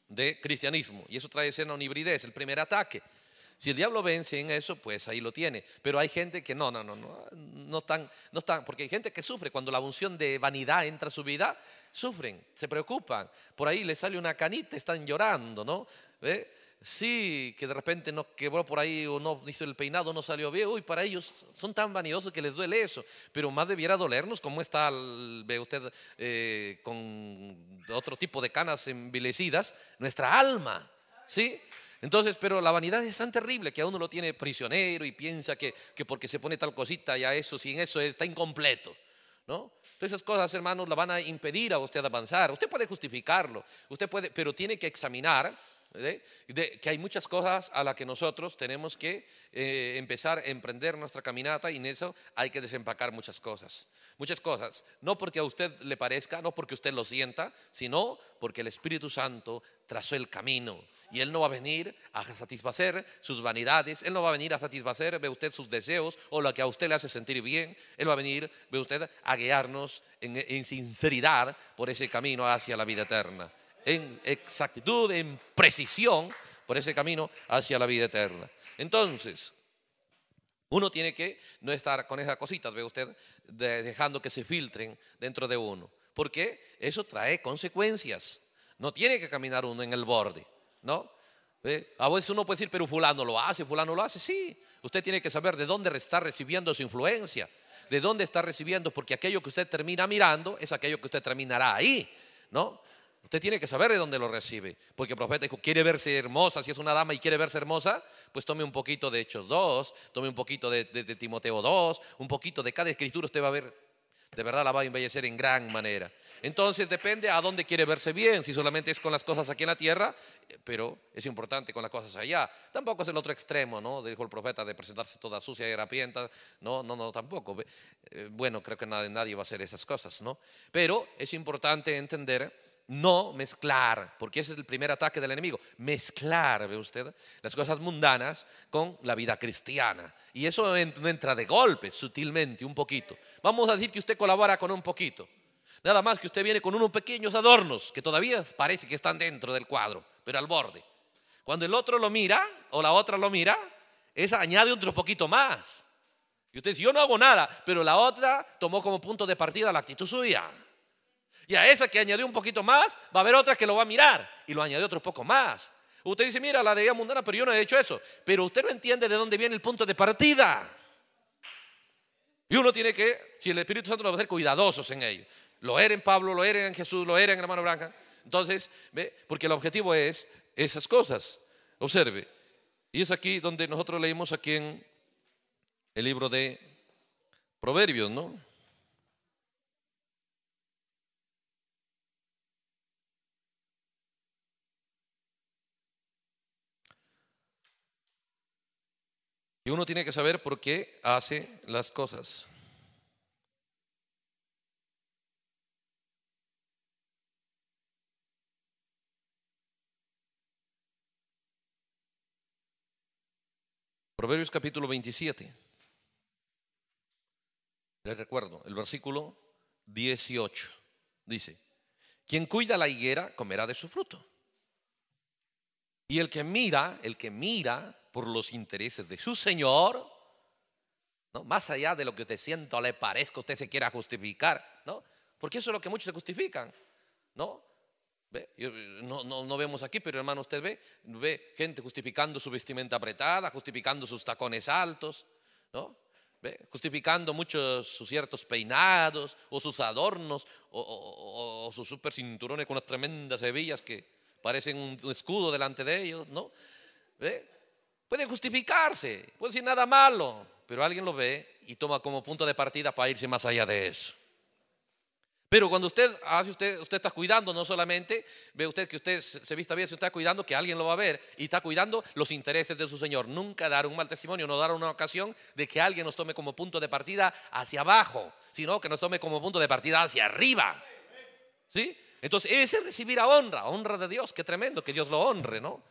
de cristianismo. Y eso trae escena una hibridez, el primer ataque. Si el diablo vence en eso, pues ahí lo tiene. Pero hay gente que no, no, no, no, no están, no están, porque hay gente que sufre cuando la unción de vanidad entra a su vida, sufren, se preocupan. Por ahí le sale una canita, están llorando, ¿no? ¿Ve? sí, que de repente no quebró por ahí o no hizo el peinado, no salió bien, uy, para ellos son tan vanidosos que les duele eso, pero más debiera dolernos como está, usted, eh, con otro tipo de canas envilecidas, nuestra alma, ¿sí? Entonces, pero la vanidad es tan terrible que a uno lo tiene prisionero y piensa que, porque se pone tal cosita ya eso, sin eso está incompleto. ¿No? esas cosas, hermanos, la van a impedir a usted avanzar. Usted puede justificarlo, usted puede, pero tiene que examinar que hay muchas cosas a las que nosotros tenemos que eh, empezar a emprender nuestra caminata y en eso hay que desempacar muchas cosas. Muchas cosas, no porque a usted le parezca, no porque usted lo sienta, sino porque el Espíritu Santo trazó el camino. Y Él no va a venir a satisfacer sus vanidades, Él no va a venir a satisfacer, ve usted, sus deseos o lo que a usted le hace sentir bien. Él va a venir, ve usted, a guiarnos en sinceridad por ese camino hacia la vida eterna en exactitud, en precisión, por ese camino hacia la vida eterna. Entonces, uno tiene que no estar con esas cositas, ve usted, dejando que se filtren dentro de uno, porque eso trae consecuencias. No tiene que caminar uno en el borde, ¿no? A veces uno puede decir, pero fulano lo hace, fulano lo hace, sí. Usted tiene que saber de dónde está recibiendo su influencia, de dónde está recibiendo, porque aquello que usted termina mirando es aquello que usted terminará ahí, ¿no? Usted tiene que saber de dónde lo recibe, porque el profeta dijo, quiere verse hermosa, si es una dama y quiere verse hermosa, pues tome un poquito de Hechos 2, tome un poquito de, Timoteo 2, un poquito de cada escritura, usted va a ver, de verdad la va a embellecer en gran manera. Entonces depende a dónde quiere verse bien, si solamente es con las cosas aquí en la tierra, eh, pero es importante con las cosas allá. Tampoco es el otro extremo, ¿no? Dijo el profeta de presentarse toda sucia y harapienta, no, no, no, tampoco. Eh, bueno, creo que nadie, nadie va a hacer esas cosas, ¿no? Pero es importante entender no mezclar, porque ese es el primer ataque del enemigo, mezclar, ve usted, las cosas mundanas con la vida cristiana. Y eso entra de golpe, sutilmente, un poquito. Vamos a decir que usted colabora con un poquito. Nada más que usted viene con unos pequeños adornos que todavía parece que están dentro del cuadro, pero al borde. Cuando el otro lo mira o la otra lo mira, esa añade otro poquito más. Y usted dice, yo no hago nada, pero la otra tomó como punto de partida la actitud suya. Y a esa que añadió un poquito más, va a haber otra que lo va a mirar y lo añadió otro poco más. Usted dice, mira, la de mundana, pero yo no he hecho eso. Pero usted no entiende de dónde viene el punto de partida. Y uno tiene que, si el Espíritu Santo lo va a hacer, cuidadosos en ello. Lo era Pablo, lo era en Jesús, lo era en hermano blanca Entonces, ¿ve? porque el objetivo es esas cosas. Observe. Y es aquí donde nosotros leímos aquí en el libro de Proverbios, ¿no? uno tiene que saber por qué hace las cosas. Proverbios capítulo 27. Les recuerdo, el versículo 18 dice, quien cuida la higuera comerá de su fruto. Y el que mira, el que mira por los intereses de su Señor, ¿no? más allá de lo que usted sienta o le parezca, usted se quiera justificar, ¿no? porque eso es lo que muchos se justifican. ¿no? No, no, vemos aquí, pero hermano, usted ve, ve gente justificando su vestimenta apretada, justificando sus tacones altos, ¿no? justificando muchos sus ciertos peinados o sus adornos o, sus super cinturones con unas tremendas hebillas que parecen un escudo delante de ellos, ¿no? ¿Ve? Puede justificarse, puede decir nada malo, pero alguien lo ve y toma como punto de partida para irse más allá de eso. Pero cuando usted hace, usted, usted está cuidando, no solamente ve usted que usted se vista bien, se está cuidando que alguien lo va a ver y está cuidando los intereses de su Señor. Nunca dar un mal testimonio, no dar una ocasión de que alguien nos tome como punto de partida hacia abajo, sino que nos tome como punto de partida hacia arriba. ¿Sí? Entonces, ese recibir a honra, honra de Dios, qué tremendo que Dios lo honre, ¿no?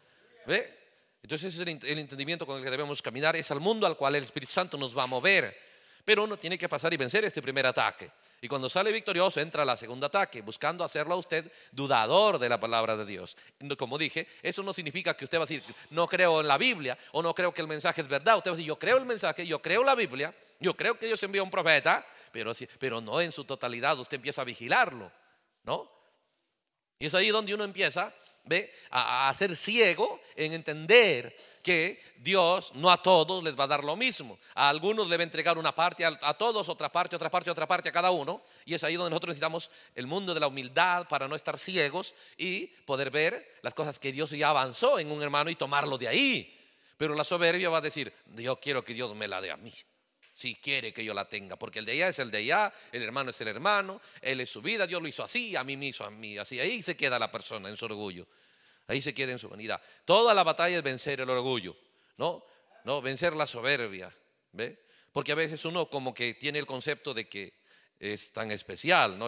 ¿Ve? Entonces es el entendimiento con el que debemos caminar es al mundo al cual el Espíritu Santo nos va a mover. Pero uno tiene que pasar y vencer este primer ataque. Y cuando sale victorioso, entra la segunda ataque, buscando hacerlo a usted dudador de la palabra de Dios. Como dije, eso no significa que usted va a decir, no creo en la Biblia o no creo que el mensaje es verdad. Usted va a decir, yo creo el mensaje, yo creo la Biblia, yo creo que Dios envió a un profeta, pero, pero no en su totalidad. Usted empieza a vigilarlo, ¿no? Y es ahí donde uno empieza ¿ve? A, ser ciego en entender que Dios no a todos les va a dar lo mismo. A algunos le va a entregar una parte, a, todos otra parte, otra parte, otra parte, a cada uno. Y es ahí donde nosotros necesitamos el mundo de la humildad para no estar ciegos y poder ver las cosas que Dios ya avanzó en un hermano y tomarlo de ahí. Pero la soberbia va a decir, yo quiero que Dios me la dé a mí si quiere que yo la tenga, porque el de allá es el de allá, el hermano es el hermano, él es su vida, Dios lo hizo así, a mí me hizo a mí así, ahí se queda la persona en su orgullo, ahí se queda en su vanidad. Toda la batalla es vencer el orgullo, ¿no? No, vencer la soberbia, ¿ve? Porque a veces uno como que tiene el concepto de que es tan especial, ¿no?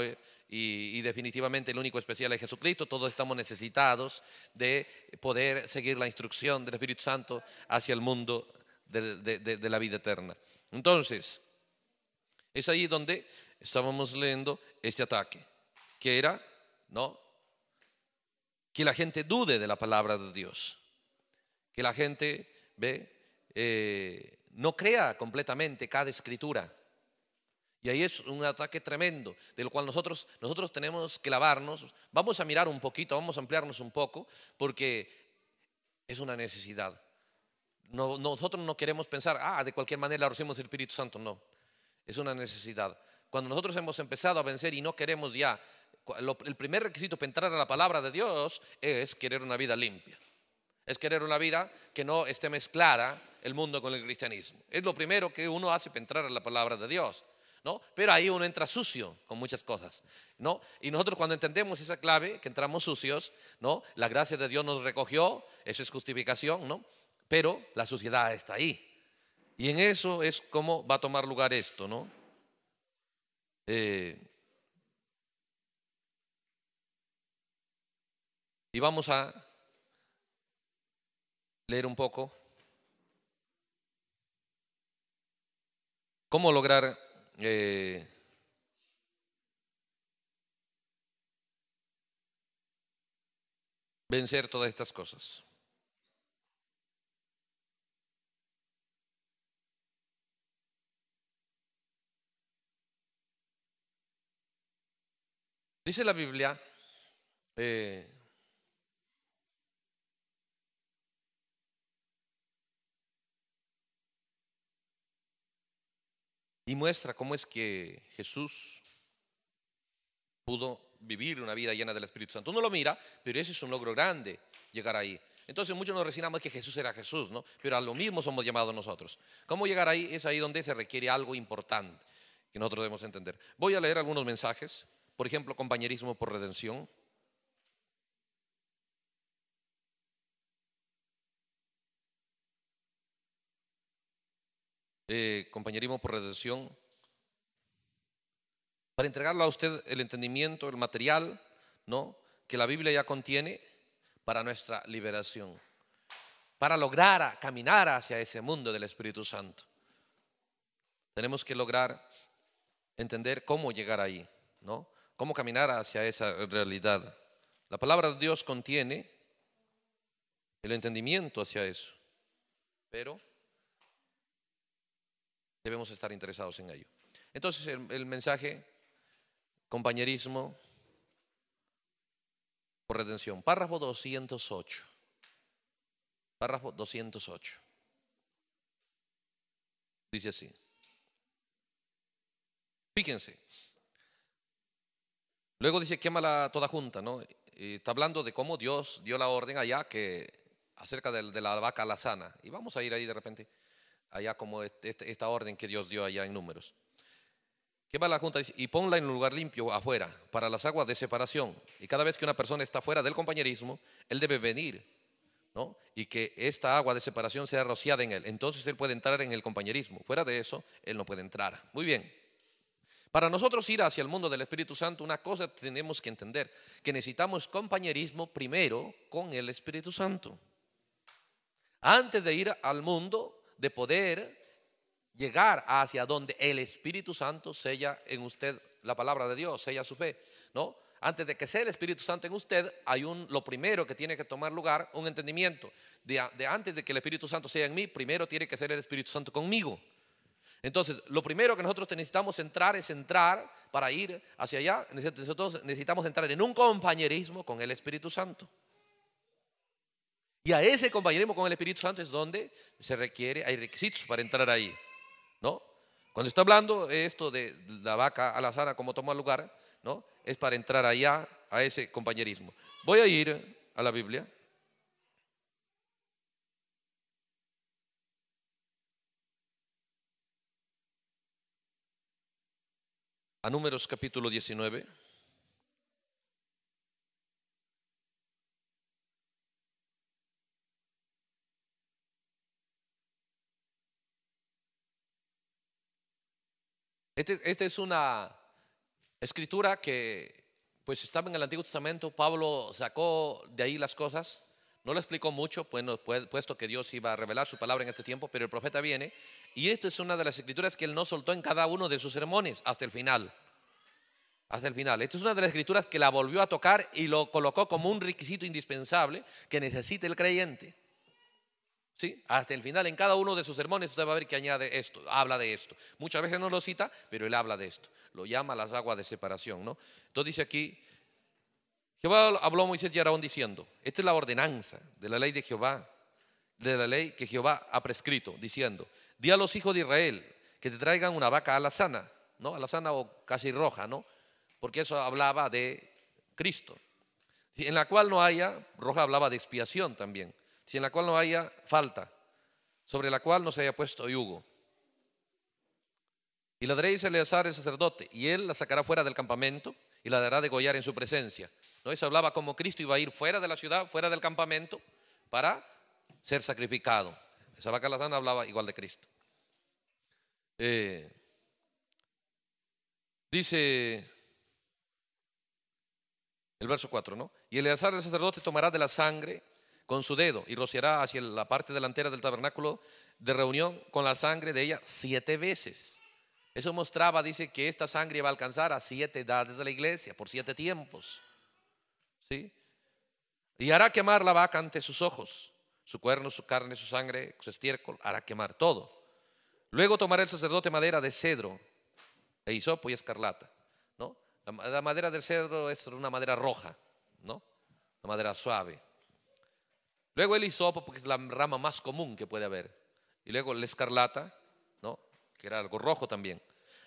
Y, definitivamente el único especial es Jesucristo. Todos estamos necesitados de poder seguir la instrucción del Espíritu Santo hacia el mundo de la vida eterna. Entonces, es ahí donde estábamos leyendo este ataque, que era, ¿no? Que la gente dude de la palabra de Dios, que la gente ve, eh, no crea completamente cada escritura. Y ahí es un ataque tremendo, del cual nosotros, nosotros tenemos que lavarnos. Vamos a mirar un poquito, vamos a ampliarnos un poco, porque es una necesidad nosotros no queremos pensar, ah, de cualquier manera recibimos el Espíritu Santo. No, es una necesidad. Cuando nosotros hemos empezado a vencer y no queremos ya, el primer requisito para entrar a la palabra de Dios es querer una vida limpia. Es querer una vida que no esté mezclada el mundo con el cristianismo. Es lo primero que uno hace para entrar a la palabra de Dios. ¿No? Pero ahí uno entra sucio con muchas cosas, ¿no? Y nosotros cuando entendemos esa clave, que entramos sucios, ¿no? La gracia de Dios nos recogió, eso es justificación, ¿no? pero la sociedad está ahí. Y en eso es cómo va a tomar lugar esto, ¿no? Eh, y vamos a leer un poco cómo lograr eh, vencer todas estas cosas. Dice la Biblia, eh, y muestra cómo es que Jesús pudo vivir una vida llena del Espíritu Santo. Uno lo mira, pero ese es un logro grande llegar ahí. Entonces muchos nos resignamos que Jesús era Jesús, ¿no? Pero a lo mismo somos llamados nosotros. ¿Cómo llegar ahí? Es ahí donde se requiere algo importante que nosotros debemos entender. Voy a leer algunos mensajes. Por ejemplo, compañerismo por redención. Eh, compañerismo por redención. Para entregarle a usted el entendimiento, el material, ¿no? Que la Biblia ya contiene para nuestra liberación. Para lograr caminar hacia ese mundo del Espíritu Santo. Tenemos que lograr entender cómo llegar ahí, ¿no? ¿Cómo caminar hacia esa realidad? La palabra de Dios contiene el entendimiento hacia eso, pero debemos estar interesados en ello. Entonces el, mensaje, compañerismo por retención, párrafo 208, párrafo 208, dice así, fíjense, Luego dice, quémala toda junta, ¿no? está hablando de cómo Dios dio la orden allá que acerca de, la vaca la sana. Y vamos a ir ahí de repente, allá como esta orden que Dios dio allá en números. Quema la junta y ponla en un lugar limpio afuera para las aguas de separación. Y cada vez que una persona está fuera del compañerismo, él debe venir, ¿no? Y que esta agua de separación sea rociada en él. Entonces él puede entrar en el compañerismo. Fuera de eso, él no puede entrar. Muy bien. Para nosotros ir hacia el mundo del Espíritu Santo, una cosa tenemos que entender, que necesitamos compañerismo primero con el Espíritu Santo. Antes de ir al mundo, de poder llegar hacia donde el Espíritu Santo sella en usted la palabra de Dios, sella su fe, ¿no? Antes de que sea el Espíritu Santo en usted, hay un lo primero que tiene que tomar lugar, un entendimiento. de antes de que el Espíritu Santo sea en mí, primero tiene que ser el Espíritu Santo conmigo. Entonces, lo primero que nosotros necesitamos entrar es entrar para ir hacia allá. Nosotros necesitamos entrar en un compañerismo con el Espíritu Santo. Y a ese compañerismo con el Espíritu Santo es donde se requiere, hay requisitos para entrar ahí. ¿no? Cuando está hablando esto de la vaca a la sana, como toma lugar, ¿no? es para entrar allá a ese compañerismo. Voy a ir a la Biblia. a Números capítulo 19. Esta este es una escritura que pues estaba en el Antiguo Testamento, Pablo sacó de ahí las cosas no lo explicó mucho, puesto que Dios iba a revelar su palabra en este tiempo, pero el profeta viene y esto es una de las escrituras que él no soltó en cada uno de sus sermones hasta el final. Hasta el final. Esta es una de las escrituras que la volvió a tocar y lo colocó como un requisito indispensable que necesita el creyente. ¿Sí? Hasta el final, en cada uno de sus sermones, usted va a ver que añade esto, habla de esto. Muchas veces no lo cita, pero él habla de esto. Lo llama las aguas de separación, ¿no? Entonces dice aquí, Jehová habló a Moisés y Aarón diciendo, esta es la ordenanza de la ley de Jehová, de la ley que Jehová ha prescrito, diciendo, di a los hijos de Israel que te traigan una vaca a la sana, ¿no? a la sana o casi roja, ¿no? Porque eso hablaba de Cristo. En la cual no haya, roja hablaba de expiación también, si en la cual no haya falta, sobre la cual no se haya puesto yugo. Y la daréis a Eleazar el sacerdote, y él la sacará fuera del campamento y la dará degollar en su presencia entonces hablaba como Cristo iba a ir fuera de la ciudad, fuera del campamento, para ser sacrificado. Esa vaca la sana hablaba igual de Cristo. Eh, dice el verso 4, ¿no? Y el azar del sacerdote tomará de la sangre con su dedo y rociará hacia la parte delantera del tabernáculo de reunión con la sangre de ella siete veces. Eso mostraba, dice, que esta sangre va a alcanzar a siete edades de la iglesia, por siete tiempos. ¿sí? Y hará quemar la vaca ante sus ojos, su cuerno, su carne, su sangre, su estiércol, hará quemar todo. Luego tomará el sacerdote madera de cedro e hisopo y escarlata, ¿no? La, madera del cedro es una madera roja, ¿no? Una madera suave. Luego el hisopo, porque es la rama más común que puede haber. Y luego la escarlata, ¿no? Que era algo rojo también.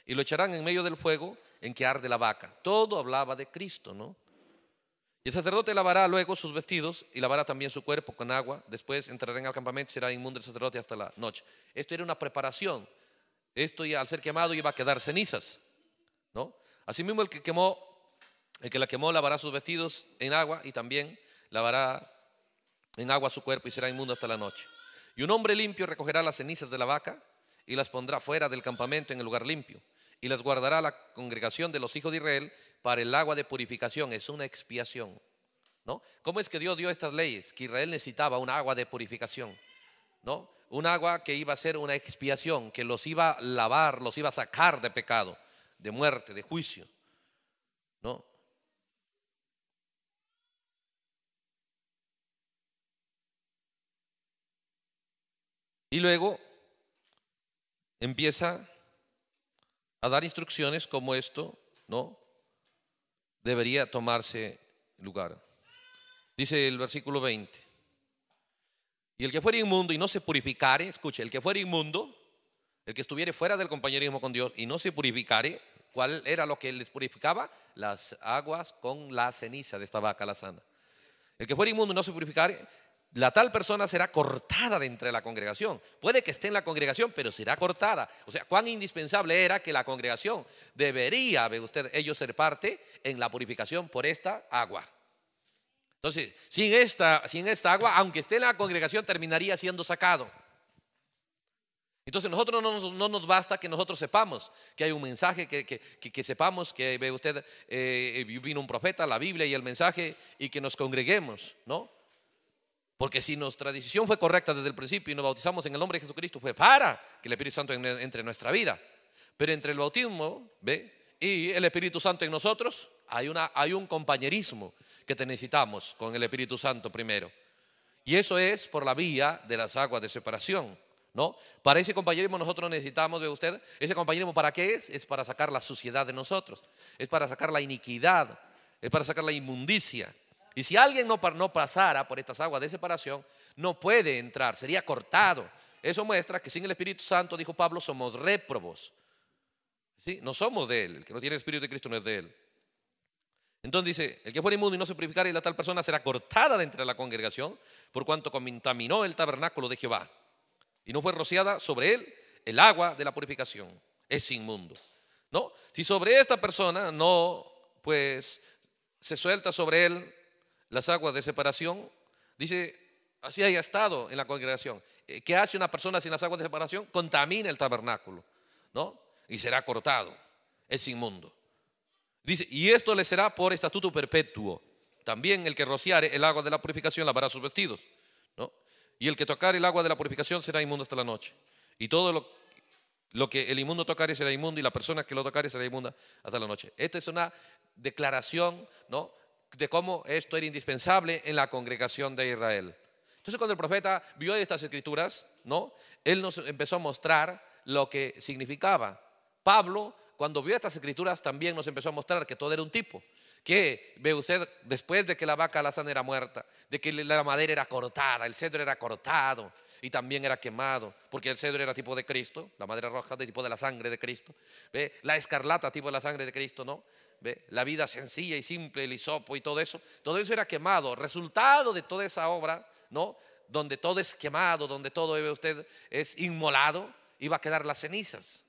Y lo echarán en medio del fuego en que arde la vaca. Todo hablaba de Cristo, ¿no? Y el sacerdote lavará luego sus vestidos y lavará también su cuerpo con agua. Después entrará en el campamento y será inmundo el sacerdote hasta la noche. Esto era una preparación. Esto ya, al ser quemado iba a quedar cenizas. ¿no? Asimismo, el que quemó, el que la quemó lavará sus vestidos en agua y también lavará en agua su cuerpo y será inmundo hasta la noche. Y un hombre limpio recogerá las cenizas de la vaca y las pondrá fuera del campamento en el lugar limpio y las guardará la congregación de los hijos de Israel para el agua de purificación. Es una expiación. ¿no? ¿Cómo es que Dios dio estas leyes? Que Israel necesitaba un agua de purificación. ¿no? Un agua que iba a ser una expiación, que los iba a lavar, los iba a sacar de pecado, de muerte, de juicio. ¿no? Y luego empieza a dar instrucciones como esto, ¿no? Debería tomarse lugar. Dice el versículo 20. Y el que fuera inmundo y no se purificare, escuche, el que fuera inmundo, el que estuviere fuera del compañerismo con Dios y no se purificare, ¿cuál era lo que les purificaba? Las aguas con la ceniza de esta vaca la sana. El que fuera inmundo y no se purificare, la tal persona será cortada de entre la congregación. Puede que esté en la congregación, pero será cortada. O sea, cuán indispensable era que la congregación debería, ve usted, ellos ser parte en la purificación por esta agua. Entonces, sin esta, sin esta agua, aunque esté en la congregación, terminaría siendo sacado. Entonces nosotros no nos, basta que nosotros sepamos que hay un mensaje, que, que, sepamos que ve usted, eh, vino un profeta, la Biblia y el mensaje, y que nos congreguemos, ¿no? Porque si nuestra decisión fue correcta desde el principio y nos bautizamos en el nombre de Jesucristo, fue para que el Espíritu Santo entre en nuestra vida. Pero entre el bautismo ¿ve? y el Espíritu Santo en nosotros hay, una, hay un compañerismo que te necesitamos con el Espíritu Santo primero. Y eso es por la vía de las aguas de separación. ¿no? Para ese compañerismo nosotros necesitamos, de usted, ese compañerismo para qué es? Es para sacar la suciedad de nosotros, es para sacar la iniquidad, es para sacar la inmundicia. Y si alguien no, pasara por estas aguas de separación, no puede entrar, sería cortado. Eso muestra que sin el Espíritu Santo, dijo Pablo, somos réprobos. ¿Sí? No somos de él. El que no tiene el Espíritu de Cristo no es de él. Entonces dice, el que fuera inmundo y no se Y la tal persona será cortada de entre la congregación, por cuanto contaminó el tabernáculo de Jehová. Y no fue rociada sobre él el agua de la purificación. Es inmundo. ¿No? Si sobre esta persona no, pues se suelta sobre él las aguas de separación, dice, así haya estado en la congregación. Eh, ¿Qué hace una persona sin las aguas de separación? Contamina el tabernáculo, ¿no? Y será cortado, es inmundo. Dice, y esto le será por estatuto perpetuo. También el que rociare el agua de la purificación lavará sus vestidos, ¿no? Y el que tocar el agua de la purificación será inmundo hasta la noche. Y todo lo, lo que el inmundo tocare será inmundo y la persona que lo tocare será inmunda hasta la noche. Esta es una declaración, ¿no? de cómo esto era indispensable en la congregación de Israel. Entonces cuando el profeta vio estas escrituras, ¿no? Él nos empezó a mostrar lo que significaba. Pablo, cuando vio estas escrituras, también nos empezó a mostrar que todo era un tipo. Que ve usted después de que la vaca alazana era muerta, de que la madera era cortada, el cedro era cortado y también era quemado, porque el cedro era tipo de Cristo, la madera roja de tipo de la sangre de Cristo, ¿ve? la escarlata tipo de la sangre de Cristo, ¿no? la vida sencilla y simple, el hisopo y todo eso, todo eso era quemado, resultado de toda esa obra, ¿no? Donde todo es quemado, donde todo usted es inmolado, iba a quedar las cenizas.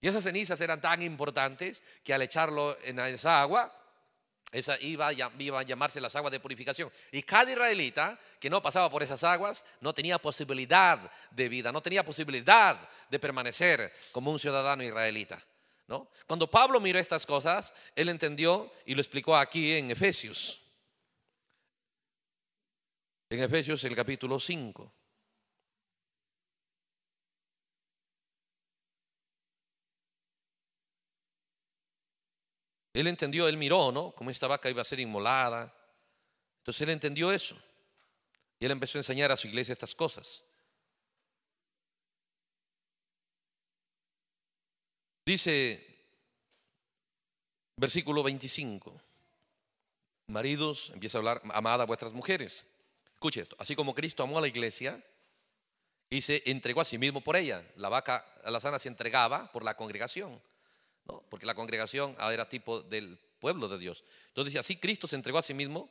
Y esas cenizas eran tan importantes que al echarlo en esa agua, esa iba, iba a llamarse las aguas de purificación. Y cada israelita que no pasaba por esas aguas no tenía posibilidad de vida, no tenía posibilidad de permanecer como un ciudadano israelita. Cuando Pablo miró estas cosas, él entendió y lo explicó aquí en Efesios. En Efesios el capítulo 5. Él entendió, él miró, ¿no? Como esta vaca iba a ser inmolada. Entonces él entendió eso. Y él empezó a enseñar a su iglesia estas cosas. Dice versículo 25, maridos, empieza a hablar, Amada a vuestras mujeres. Escuche esto, así como Cristo amó a la iglesia y se entregó a sí mismo por ella, la vaca la sana se entregaba por la congregación, porque la congregación ah, era tipo del pueblo de Dios. Entonces dice, así Cristo se entregó a sí mismo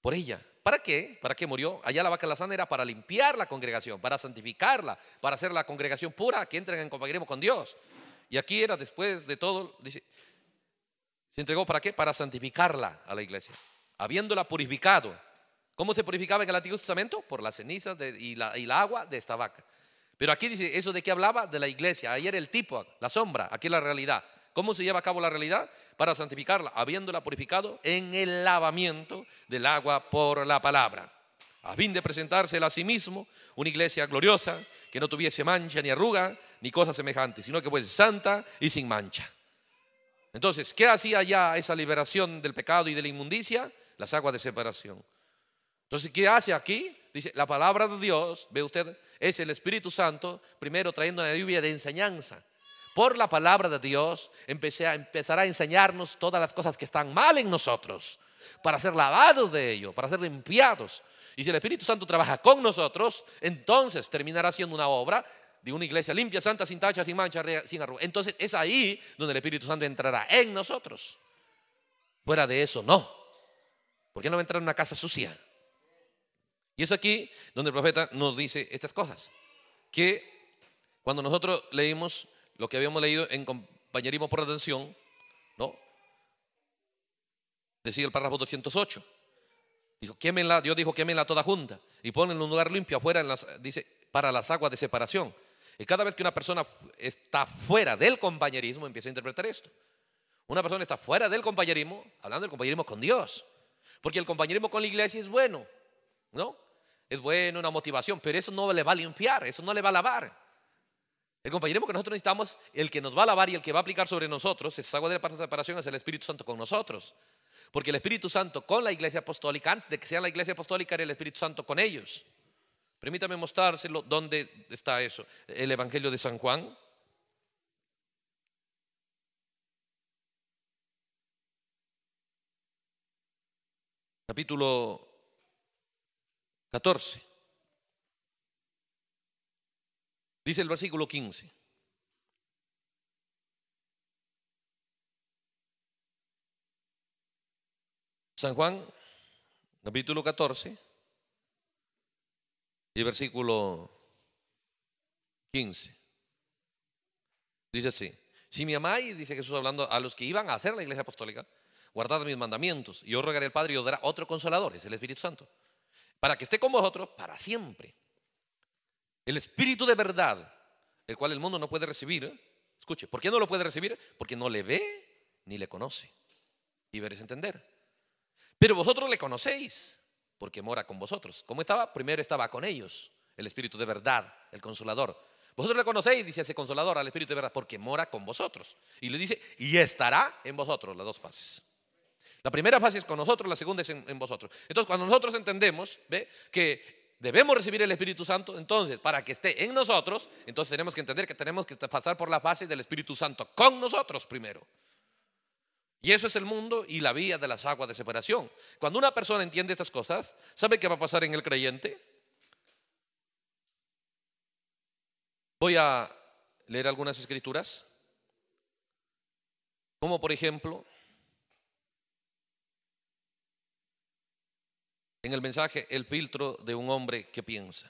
por ella. ¿Para qué? ¿Para qué murió? Allá la vaca la sana era para limpiar la congregación, para santificarla, para hacer la congregación pura que entren en compañerismo con Dios. Y aquí era después de todo, dice, se entregó para qué? Para santificarla a la iglesia, habiéndola purificado. ¿Cómo se purificaba en el Antiguo Testamento? Por las cenizas y, la, agua de esta vaca. Pero aquí dice, ¿eso de qué hablaba? De la iglesia. Ahí era el tipo, la sombra, aquí la realidad. ¿Cómo se lleva a cabo la realidad? Para santificarla, habiéndola purificado en el lavamiento del agua por la palabra. A fin de presentársela a sí mismo, una iglesia gloriosa, que no tuviese mancha ni arruga, ni cosa semejante, sino que fue pues santa y sin mancha. Entonces, ¿qué hacía ya esa liberación del pecado y de la inmundicia? Las aguas de separación. Entonces, ¿qué hace aquí? Dice, la palabra de Dios, ve usted, es el Espíritu Santo, primero trayendo la lluvia de enseñanza. Por la palabra de Dios empecé a, empezará a enseñarnos todas las cosas que están mal en nosotros, para ser lavados de ello, para ser limpiados. Y si el Espíritu Santo trabaja con nosotros, entonces terminará siendo una obra de una iglesia limpia, santa, sin tacha, sin mancha, sin arruga. Entonces es ahí donde el Espíritu Santo entrará en nosotros. Fuera de eso, no. ¿Por qué no va a entrar en una casa sucia? Y es aquí donde el profeta nos dice estas cosas. Que cuando nosotros leímos lo que habíamos leído en compañerismo por atención, ¿no? Decía el párrafo 208. Dijo, quémela, Dios dijo, quémela toda junta y ponen en un lugar limpio afuera, dice, para las aguas de separación. Y cada vez que una persona está fuera del compañerismo, empieza a interpretar esto. Una persona está fuera del compañerismo, hablando del compañerismo con Dios. Porque el compañerismo con la iglesia es bueno, ¿no? Es bueno, una motivación, pero eso no le va a limpiar, eso no le va a lavar. El compañerismo que nosotros necesitamos, el que nos va a lavar y el que va a aplicar sobre nosotros, es agua de la separación, es el Espíritu Santo con nosotros. Porque el Espíritu Santo con la iglesia apostólica, antes de que sea la iglesia apostólica, era el Espíritu Santo con ellos. Permítame mostrárselo dónde está eso. El Evangelio de San Juan. Capítulo 14. Dice el versículo 15. San Juan, capítulo 14 y versículo 15. Dice así, si me amáis, dice Jesús hablando a los que iban a hacer la iglesia apostólica, guardad mis mandamientos, y yo rogaré al Padre y os dará otro consolador, es el Espíritu Santo, para que esté con vosotros para siempre. El Espíritu de verdad, el cual el mundo no puede recibir, escuche, ¿por qué no lo puede recibir? Porque no le ve ni le conoce. Y veréis entender. Pero vosotros le conocéis, porque mora con vosotros. ¿Cómo estaba? Primero estaba con ellos, el Espíritu de verdad, el Consolador. Vosotros le conocéis, dice ese Consolador, al Espíritu de verdad, porque mora con vosotros. Y le dice, y estará en vosotros, las dos fases. La primera fase es con nosotros, la segunda es en, vosotros. Entonces, cuando nosotros entendemos ¿ve? que debemos recibir el Espíritu Santo, entonces, para que esté en nosotros, entonces tenemos que entender que tenemos que pasar por la fase del Espíritu Santo con nosotros primero. Y eso es el mundo y la vía de las aguas de separación. Cuando una persona entiende estas cosas, ¿sabe qué va a pasar en el creyente? Voy a leer algunas escrituras, como por ejemplo, en el mensaje El filtro de un hombre que piensa.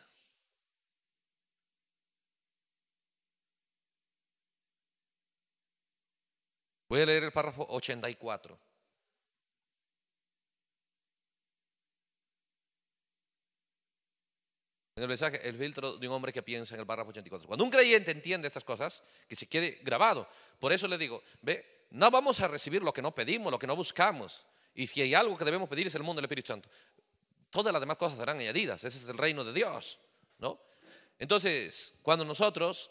Voy a leer el párrafo 84. En el mensaje, el filtro de un hombre que piensa en el párrafo 84. Cuando un creyente entiende estas cosas, que se quede grabado. Por eso le digo, ve, no vamos a recibir lo que no pedimos, lo que no buscamos. Y si hay algo que debemos pedir es el mundo del Espíritu Santo. Todas las demás cosas serán añadidas. Ese es el reino de Dios, ¿no? Entonces, cuando nosotros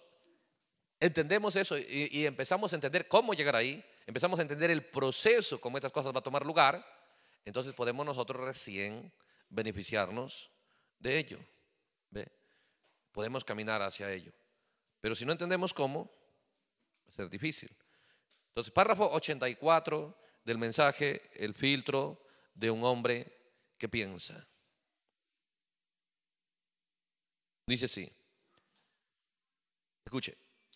entendemos eso y, empezamos a entender cómo llegar ahí, empezamos a entender el proceso, cómo estas cosas van a tomar lugar, entonces podemos nosotros recién beneficiarnos de ello. Podemos caminar hacia ello. Pero si no entendemos cómo, va a ser difícil. Entonces, párrafo 84 del mensaje, el filtro de un hombre que piensa. Dice así. Escuche,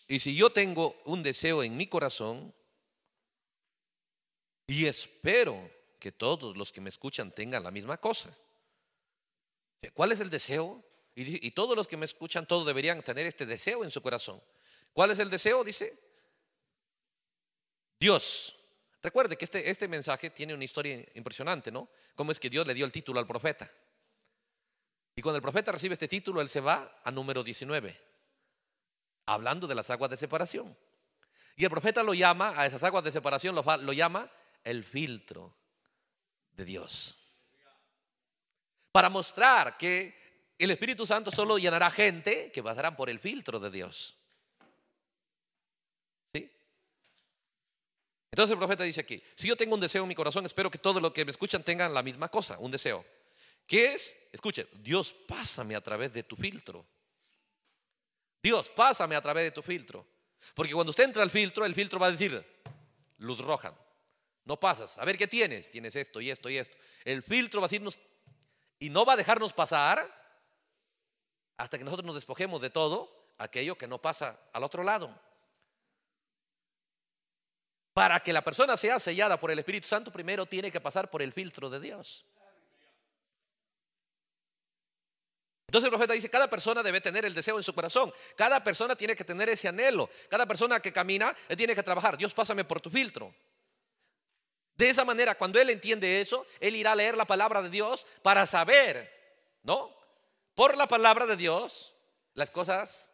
y si yo tengo un deseo en mi corazón, y espero que todos los que me escuchan tengan la misma cosa. ¿Cuál es el deseo? Y, todos los que me escuchan, todos deberían tener este deseo en su corazón. ¿Cuál es el deseo? Dice Dios. Recuerde que este, este mensaje tiene una historia impresionante, ¿no? ¿Cómo es que Dios le dio el título al profeta? Y cuando el profeta recibe este título, él se va a número 19 hablando de las aguas de separación. Y el profeta lo llama, a esas aguas de separación lo, llama el filtro de Dios. Para mostrar que el Espíritu Santo solo llenará gente que pasarán por el filtro de Dios. ¿Sí? Entonces el profeta dice aquí, si yo tengo un deseo en mi corazón, espero que todos los que me escuchan tengan la misma cosa, un deseo. Que es, escuche, Dios pásame a través de tu filtro. Dios, pásame a través de tu filtro. Porque cuando usted entra al filtro, el filtro va a decir, luz roja, no pasas. A ver qué tienes. Tienes esto y esto y esto. El filtro va a decirnos y no va a dejarnos pasar hasta que nosotros nos despojemos de todo aquello que no pasa al otro lado. Para que la persona sea sellada por el Espíritu Santo, primero tiene que pasar por el filtro de Dios. Entonces el profeta dice, cada persona debe tener el deseo en su corazón, cada persona tiene que tener ese anhelo, cada persona que camina él tiene que trabajar, Dios pásame por tu filtro. De esa manera, cuando él entiende eso, él irá a leer la palabra de Dios para saber, ¿no? Por la palabra de Dios, las cosas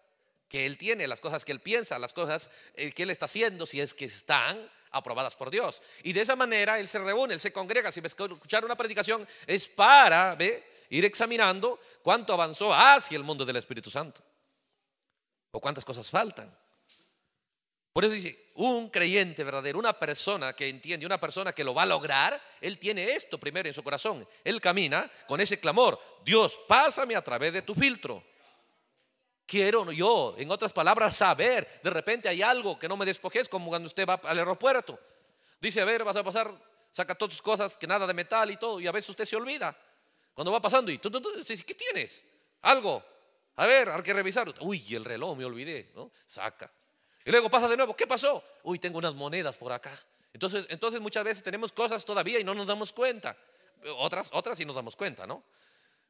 que él tiene, las cosas que él piensa, las cosas eh, que él está haciendo, si es que están aprobadas por Dios. Y de esa manera él se reúne, él se congrega. Si ves escuchar una predicación es para, ver ir examinando cuánto avanzó hacia el mundo del Espíritu Santo o cuántas cosas faltan. Por eso dice, un creyente verdadero, una persona que entiende, una persona que lo va a lograr, él tiene esto primero en su corazón. Él camina con ese clamor, Dios, pásame a través de tu filtro. Quiero yo, en otras palabras, saber, de repente hay algo que no me despojes, como cuando usted va al aeropuerto. Dice, a ver, vas a pasar, saca todas tus cosas, que nada de metal y todo, y a veces usted se olvida. Cuando va pasando y tú, tú, ¿qué tienes? Algo. A ver, hay que revisar. Uy, el reloj, me olvidé, ¿no? Saca. Y luego pasa de nuevo, ¿qué pasó? Uy, tengo unas monedas por acá. Entonces, entonces muchas veces tenemos cosas todavía y no nos damos cuenta. Otras, otras sí nos damos cuenta, ¿no?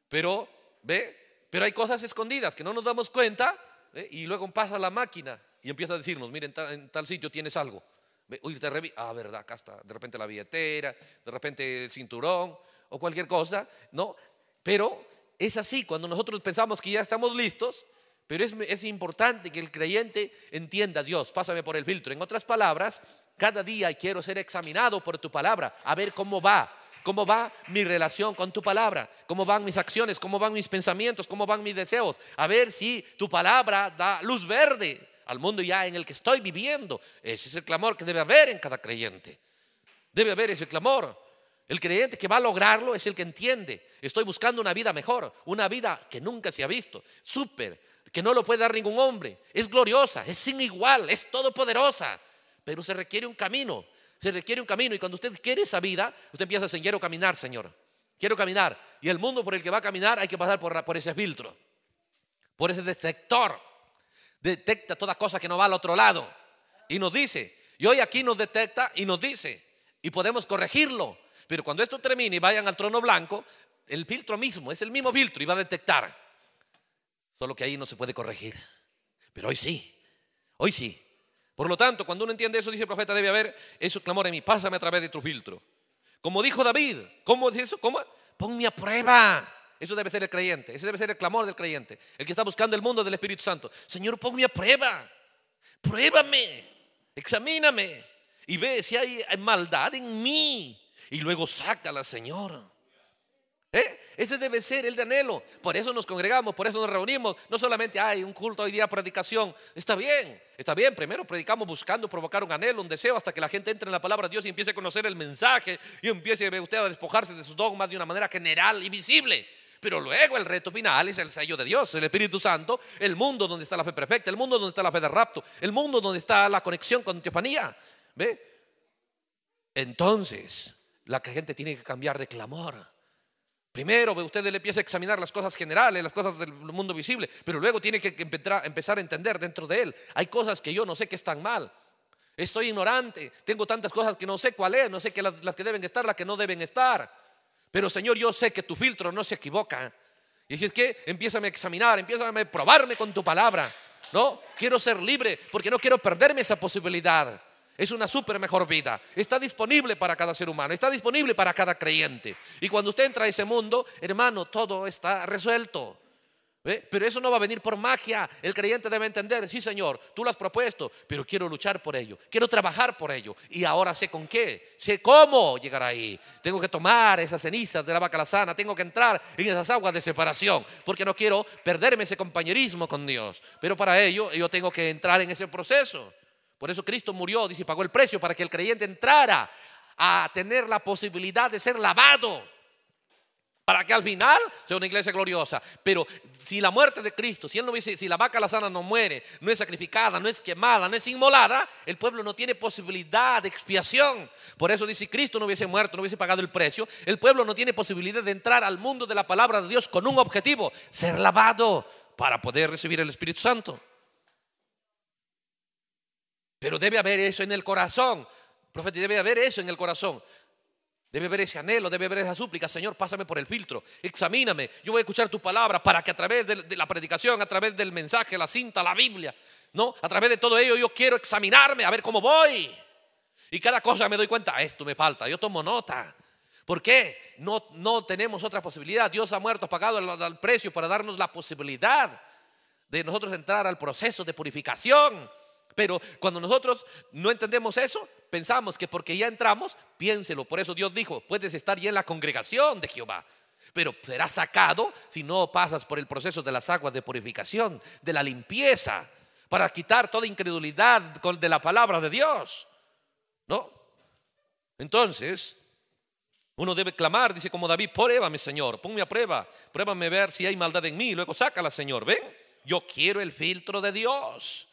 Pero, ¿ve? Pero hay cosas escondidas que no nos damos cuenta ¿eh? y luego pasa la máquina y empieza a decirnos, miren, en tal sitio tienes algo. Uy, te revi ah, verdad, acá está. De repente la billetera, de repente el cinturón, o cualquier cosa, ¿no? Pero es así, cuando nosotros pensamos que ya estamos listos, pero es, importante que el creyente entienda, Dios, pásame por el filtro. En otras palabras, cada día quiero ser examinado por tu palabra, a ver cómo va, cómo va mi relación con tu palabra, cómo van mis acciones, cómo van mis pensamientos, cómo van mis deseos, a ver si tu palabra da luz verde al mundo ya en el que estoy viviendo. Ese es el clamor que debe haber en cada creyente. Debe haber ese clamor. El creyente que va a lograrlo es el que entiende, estoy buscando una vida mejor, una vida que nunca se ha visto, súper, que no lo puede dar ningún hombre, es gloriosa, es sin igual, es todopoderosa, pero se requiere un camino, se requiere un camino y cuando usted quiere esa vida, usted empieza a decir, quiero caminar, Señor, quiero caminar. Y el mundo por el que va a caminar hay que pasar por, por ese filtro, por ese detector. Detecta toda cosa que no va al otro lado y nos dice, y hoy aquí nos detecta y nos dice, y podemos corregirlo pero cuando esto termine y vayan al trono blanco, el filtro mismo, es el mismo filtro y va a detectar. Solo que ahí no se puede corregir. Pero hoy sí, hoy sí. Por lo tanto, cuando uno entiende eso, dice el profeta, debe haber eso. clamor en mí, pásame a través de tu filtro. Como dijo David, ¿cómo dice eso? ¿Cómo? Ponme a prueba. Eso debe ser el creyente, ese debe ser el clamor del creyente, el que está buscando el mundo del Espíritu Santo. Señor, ponme a prueba, pruébame, examíname y ve si hay maldad en mí y luego sácala, Señor. ¿Eh? Ese debe ser el de anhelo. Por eso nos congregamos, por eso nos reunimos. No solamente hay un culto hoy día, predicación. Está bien, está bien. Primero predicamos buscando provocar un anhelo, un deseo, hasta que la gente entre en la palabra de Dios y empiece a conocer el mensaje y empiece usted a despojarse de sus dogmas de una manera general y visible. Pero luego el reto final es el sello de Dios, el Espíritu Santo, el mundo donde está la fe perfecta, el mundo donde está la fe de rapto, el mundo donde está la conexión con teofanía. ¿Ve? Entonces, la que gente tiene que cambiar de clamor. Primero usted le empieza a examinar las cosas generales, las cosas del mundo visible, pero luego tiene que empezar a entender dentro de él. Hay cosas que yo no sé que están mal. Estoy ignorante, tengo tantas cosas que no sé cuál es, no sé que las, que deben estar, las que no deben estar. Pero Señor, yo sé que tu filtro no se equivoca. Y si es que empieza a examinar, empieza a probarme con tu palabra. No, quiero ser libre porque no quiero perderme esa posibilidad. Es una super mejor vida. Está disponible para cada ser humano, está disponible para cada creyente. Y cuando usted entra a ese mundo, hermano, todo está resuelto. Pero eso no va a venir por magia. El creyente debe entender, sí Señor, tú lo has propuesto, pero quiero luchar por ello, quiero trabajar por ello. Y ahora sé con qué, sé cómo llegar ahí. Tengo que tomar esas cenizas de la vaca sana tengo que entrar en esas aguas de separación, porque no quiero perderme ese compañerismo con Dios. Pero para ello yo tengo que entrar en ese proceso. Por eso Cristo murió, dice, pagó el precio para que el creyente entrara a tener la posibilidad de ser lavado. Para que al final sea una iglesia gloriosa. Pero si la muerte de Cristo, si él no si la vaca la sana no muere, no es sacrificada, no es quemada, no es inmolada, el pueblo no tiene posibilidad de expiación. Por eso dice, si Cristo no hubiese muerto, no hubiese pagado el precio, el pueblo no tiene posibilidad de entrar al mundo de la palabra de Dios con un objetivo, ser lavado para poder recibir el Espíritu Santo. Pero debe haber eso en el corazón. Profeta, debe haber eso en el corazón. Debe haber ese anhelo, debe haber esa súplica. Señor, pásame por el filtro, examíname. Yo voy a escuchar tu palabra para que a través de la predicación, a través del mensaje, la cinta, la Biblia, ¿no? A través de todo ello yo quiero examinarme, a ver cómo voy. Y cada cosa me doy cuenta, ah, esto me falta, yo tomo nota. ¿Por qué? No, no tenemos otra posibilidad. Dios ha muerto, ha pagado el precio para darnos la posibilidad de nosotros entrar al proceso de purificación pero cuando nosotros no entendemos eso, pensamos que porque ya entramos, piénselo. Por eso Dios dijo, puedes estar ya en la congregación de Jehová, pero serás sacado si no pasas por el proceso de las aguas de purificación, de la limpieza, para quitar toda incredulidad de la palabra de Dios. ¿No? Entonces, uno debe clamar, dice como David, pruébame Señor, ponme a prueba, pruébame ver si hay maldad en mí, luego sácala Señor, ven, yo quiero el filtro de Dios.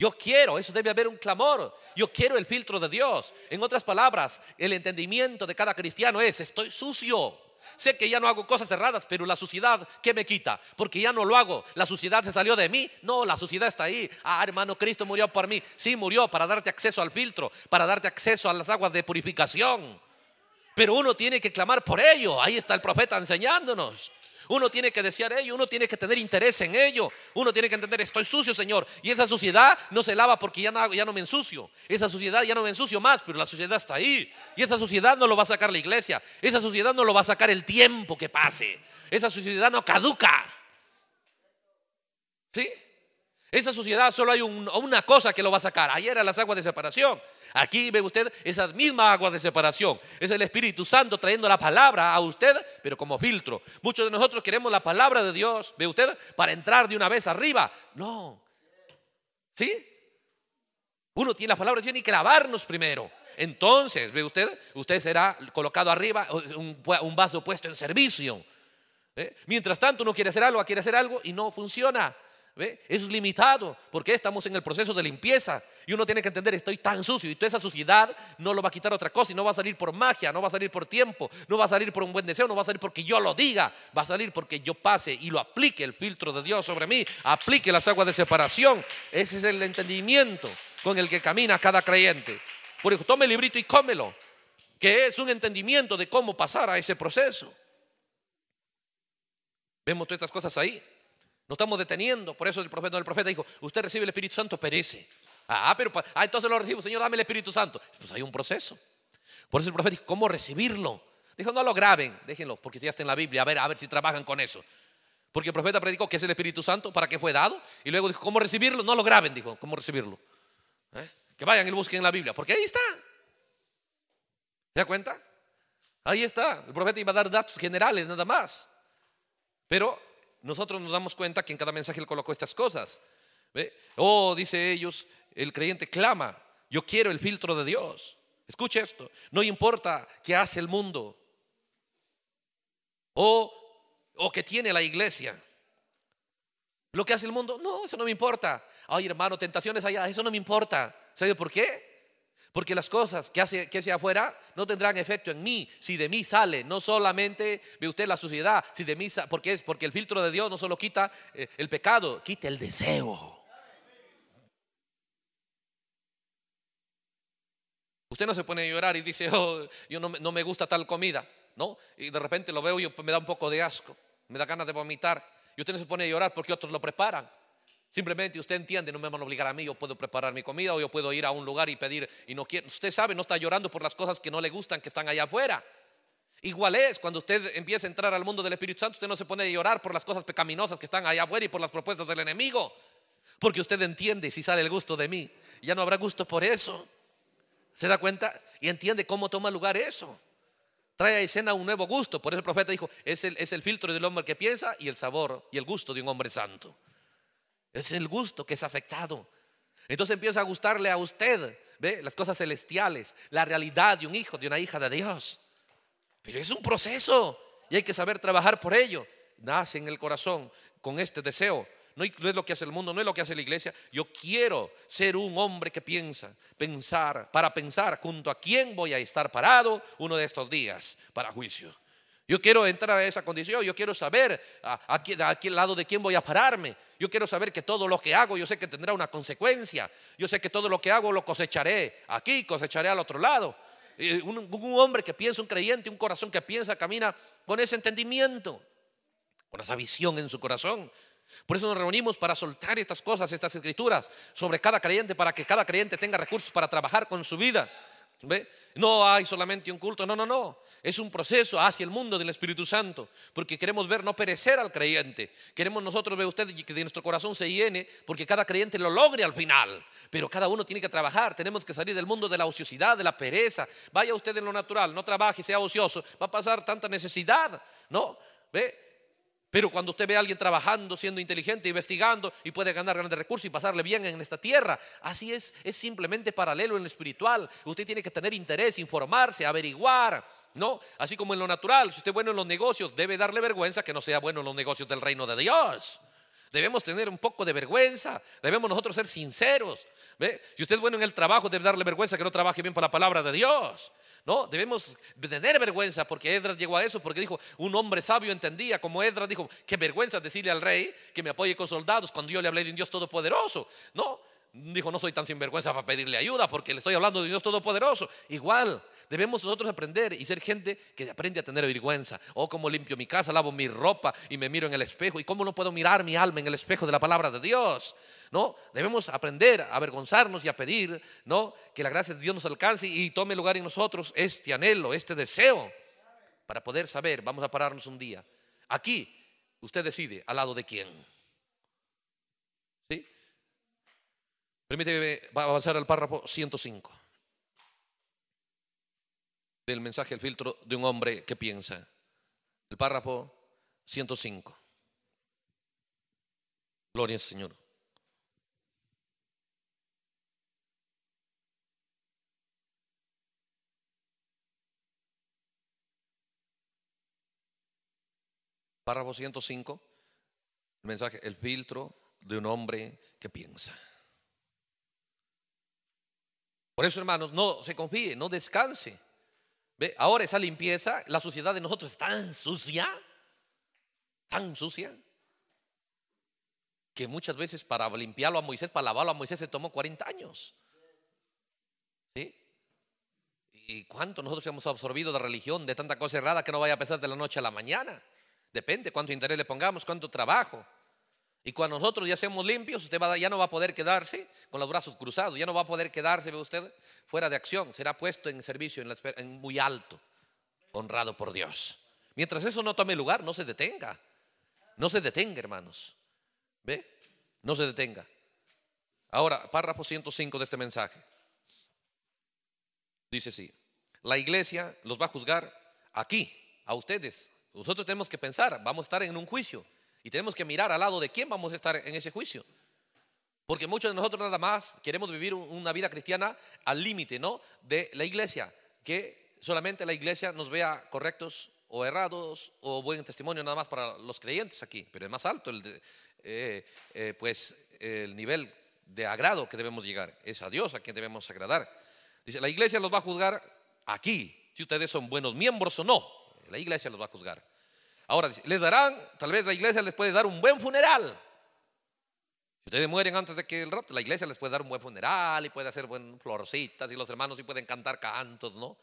Yo quiero, eso debe haber un clamor. Yo quiero el filtro de Dios. En otras palabras, el entendimiento de cada cristiano es, estoy sucio. Sé que ya no hago cosas erradas, pero la suciedad, ¿qué me quita? Porque ya no lo hago. ¿La suciedad se salió de mí? No, la suciedad está ahí. Ah, hermano, Cristo murió por mí. Sí, murió para darte acceso al filtro, para darte acceso a las aguas de purificación. Pero uno tiene que clamar por ello. Ahí está el profeta enseñándonos uno tiene que desear ello, uno tiene que tener interés en ello, uno tiene que entender, estoy sucio, Señor, y esa suciedad no se lava porque ya no, me ensucio, esa suciedad ya no me ensucio más, pero la suciedad está ahí, y esa suciedad no lo va a sacar la iglesia, esa suciedad no lo va a sacar el tiempo que pase, esa suciedad no caduca. ¿Sí? Esa suciedad solo hay una cosa que lo va a sacar. Ayer eran las aguas de separación. Aquí ve usted esa misma agua de separación. Es el Espíritu Santo trayendo la palabra a usted, pero como filtro. Muchos de nosotros queremos la palabra de Dios, ve usted, para entrar de una vez arriba. No. ¿Sí? Uno tiene la palabra tiene que lavarnos primero. Entonces, ve usted, usted será colocado arriba, un, vaso puesto en servicio. ¿Eh? Mientras tanto, uno quiere hacer algo, quiere hacer algo y no funciona. Es limitado porque estamos en el proceso de limpieza y uno tiene que entender, estoy tan sucio y toda esa suciedad no lo va a quitar otra cosa y no va a salir por magia, no va a salir por tiempo, no va a salir por un buen deseo, no va a salir porque yo lo diga, va a salir porque yo pase y lo aplique el filtro de Dios sobre mí, aplique las aguas de separación. Ese es el entendimiento con el que camina cada creyente. Por eso, tome el librito y cómelo, que es un entendimiento de cómo pasar a ese proceso. Vemos todas estas cosas ahí. No estamos deteniendo. Por eso el profeta, el profeta dijo, usted recibe el Espíritu Santo, perece. Ah, pero ah, entonces lo recibo, Señor, dame el Espíritu Santo. Pues hay un proceso. Por eso el profeta dijo, ¿cómo recibirlo? Dijo, no lo graben, déjenlo, porque ya está en la Biblia, a ver, a ver si trabajan con eso. Porque el profeta predicó que es el Espíritu Santo, para qué fue dado, y luego dijo, ¿cómo recibirlo? No lo graben, dijo, ¿cómo recibirlo? ¿Eh? Que vayan y lo busquen en la Biblia, porque ahí está. ¿Se da cuenta? Ahí está. El profeta iba a dar datos generales nada más. Pero nosotros nos damos cuenta que en cada mensaje él colocó estas cosas. ¿Ve? Oh, dice ellos, el creyente clama, yo quiero el filtro de Dios. Escuche esto, no importa qué hace el mundo o, o qué tiene la iglesia. Lo que hace el mundo, no, eso no me importa. Ay, hermano, tentaciones allá, ah, eso no me importa. ¿Sabe por qué? Porque las cosas que hace, que hacia afuera no tendrán efecto en mí si de mí sale, no solamente ve usted la suciedad, si de mí sale, porque es porque el filtro de Dios no solo quita eh, el pecado, quita el deseo. Usted no se pone a llorar y dice, oh, yo no, no me gusta tal comida, ¿no? Y de repente lo veo y me da un poco de asco, me da ganas de vomitar. Y usted no se pone a llorar porque otros lo preparan. Simplemente usted entiende, no me van a obligar a mí, yo puedo preparar mi comida o yo puedo ir a un lugar y pedir y no quiero. Usted sabe, no está llorando por las cosas que no le gustan, que están allá afuera. Igual es, cuando usted empieza a entrar al mundo del Espíritu Santo, usted no se pone a llorar por las cosas pecaminosas que están allá afuera y por las propuestas del enemigo. Porque usted entiende si sale el gusto de mí, ya no habrá gusto por eso. ¿Se da cuenta? Y entiende cómo toma lugar eso. Trae a escena un nuevo gusto. Por eso el profeta dijo, es el filtro del hombre que piensa y el sabor y el gusto de un hombre santo. Es el gusto que es afectado. Entonces empieza a gustarle a usted, ¿ve? Las cosas celestiales, la realidad de un hijo, de una hija de Dios. Pero es un proceso y hay que saber trabajar por ello. Nace en el corazón con este deseo. No es lo que hace el mundo, no es lo que hace la iglesia. Yo quiero ser un hombre que piensa, pensar, para pensar junto a quién voy a estar parado uno de estos días para juicio. Yo quiero entrar a esa condición, yo quiero saber a, a, qué lado de quién voy a pararme yo quiero saber que todo lo que hago, yo sé que tendrá una consecuencia. Yo sé que todo lo que hago lo cosecharé aquí, cosecharé al otro lado. Un, un hombre que piensa, un creyente, un corazón que piensa, camina con ese entendimiento, con esa visión en su corazón. Por eso nos reunimos para soltar estas cosas, estas escrituras sobre cada creyente, para que cada creyente tenga recursos para trabajar con su vida no hay solamente un culto, no, no, no. Es un proceso hacia el mundo del Espíritu Santo, porque queremos ver no perecer al creyente. Queremos nosotros ver usted que de nuestro corazón se llene, porque cada creyente lo logre al final. Pero cada uno tiene que trabajar, tenemos que salir del mundo de la ociosidad, de la pereza. Vaya usted en lo natural, no trabaje, sea ocioso, va a pasar tanta necesidad, ¿no? ¿Ve? Pero cuando usted ve a alguien trabajando, siendo inteligente, investigando y puede ganar grandes recursos y pasarle bien en esta tierra, así es, es simplemente paralelo en lo espiritual. Usted tiene que tener interés, informarse, averiguar, ¿no? Así como en lo natural, si usted es bueno en los negocios, debe darle vergüenza que no sea bueno en los negocios del reino de Dios. Debemos tener un poco de vergüenza, debemos nosotros ser sinceros. ¿ve? Si usted es bueno en el trabajo, debe darle vergüenza que no trabaje bien para la palabra de Dios. No, debemos tener vergüenza porque Edras llegó a eso, porque dijo, un hombre sabio entendía, como Edras dijo, qué vergüenza decirle al rey que me apoye con soldados cuando yo le hablé de un Dios todopoderoso. No, dijo, no soy tan sinvergüenza para pedirle ayuda porque le estoy hablando de Dios Todopoderoso. Igual, debemos nosotros aprender y ser gente que aprende a tener vergüenza. O oh, cómo limpio mi casa, lavo mi ropa y me miro en el espejo. Y cómo no puedo mirar mi alma en el espejo de la palabra de Dios. ¿no? Debemos aprender a avergonzarnos y a pedir, ¿no? Que la gracia de Dios nos alcance y tome lugar en nosotros este anhelo, este deseo, para poder saber, vamos a pararnos un día. Aquí, usted decide al lado de quién. ¿Sí? Permíteme pasar al párrafo 105 del mensaje El filtro de un hombre que piensa. El párrafo 105. Gloria al Señor. Párrafo 105, el mensaje, el filtro de un hombre que piensa. Por eso, hermanos, no se confíe, no descanse. ¿Ve? Ahora esa limpieza, la suciedad de nosotros es tan sucia, tan sucia, que muchas veces para limpiarlo a Moisés, para lavarlo a Moisés, se tomó 40 años. ¿Sí? ¿Y cuánto nosotros hemos absorbido de religión, de tanta cosa errada que no vaya a pesar de la noche a la mañana? Depende cuánto interés le pongamos, cuánto trabajo. Y cuando nosotros ya seamos limpios, usted ya no va a poder quedarse con los brazos cruzados, ya no va a poder quedarse, ve usted, fuera de acción. Será puesto en servicio en, muy alto, honrado por Dios. Mientras eso no tome lugar, no se detenga. No se detenga, hermanos. ¿Ve? No se detenga. Ahora, párrafo 105 de este mensaje. Dice así, la iglesia los va a juzgar aquí, a ustedes. Nosotros tenemos que pensar, vamos a estar en un juicio. Y tenemos que mirar al lado de quién vamos a estar en ese juicio. Porque muchos de nosotros nada más queremos vivir una vida cristiana al límite, ¿no? De la iglesia, que solamente la iglesia nos vea correctos o errados o buen testimonio nada más para los creyentes aquí, pero es más alto el, eh, eh, pues el nivel de agrado que debemos llegar. Es a Dios a quien debemos agradar. Dice, la iglesia los va a juzgar aquí, si ustedes son buenos miembros o no. La iglesia los va a juzgar. Ahora, les darán, tal vez la iglesia les puede dar un buen funeral. Si ustedes mueren antes de que el rapto, la iglesia les puede dar un buen funeral y puede hacer buen florcitas y los hermanos Y pueden cantar cantos, ¿no?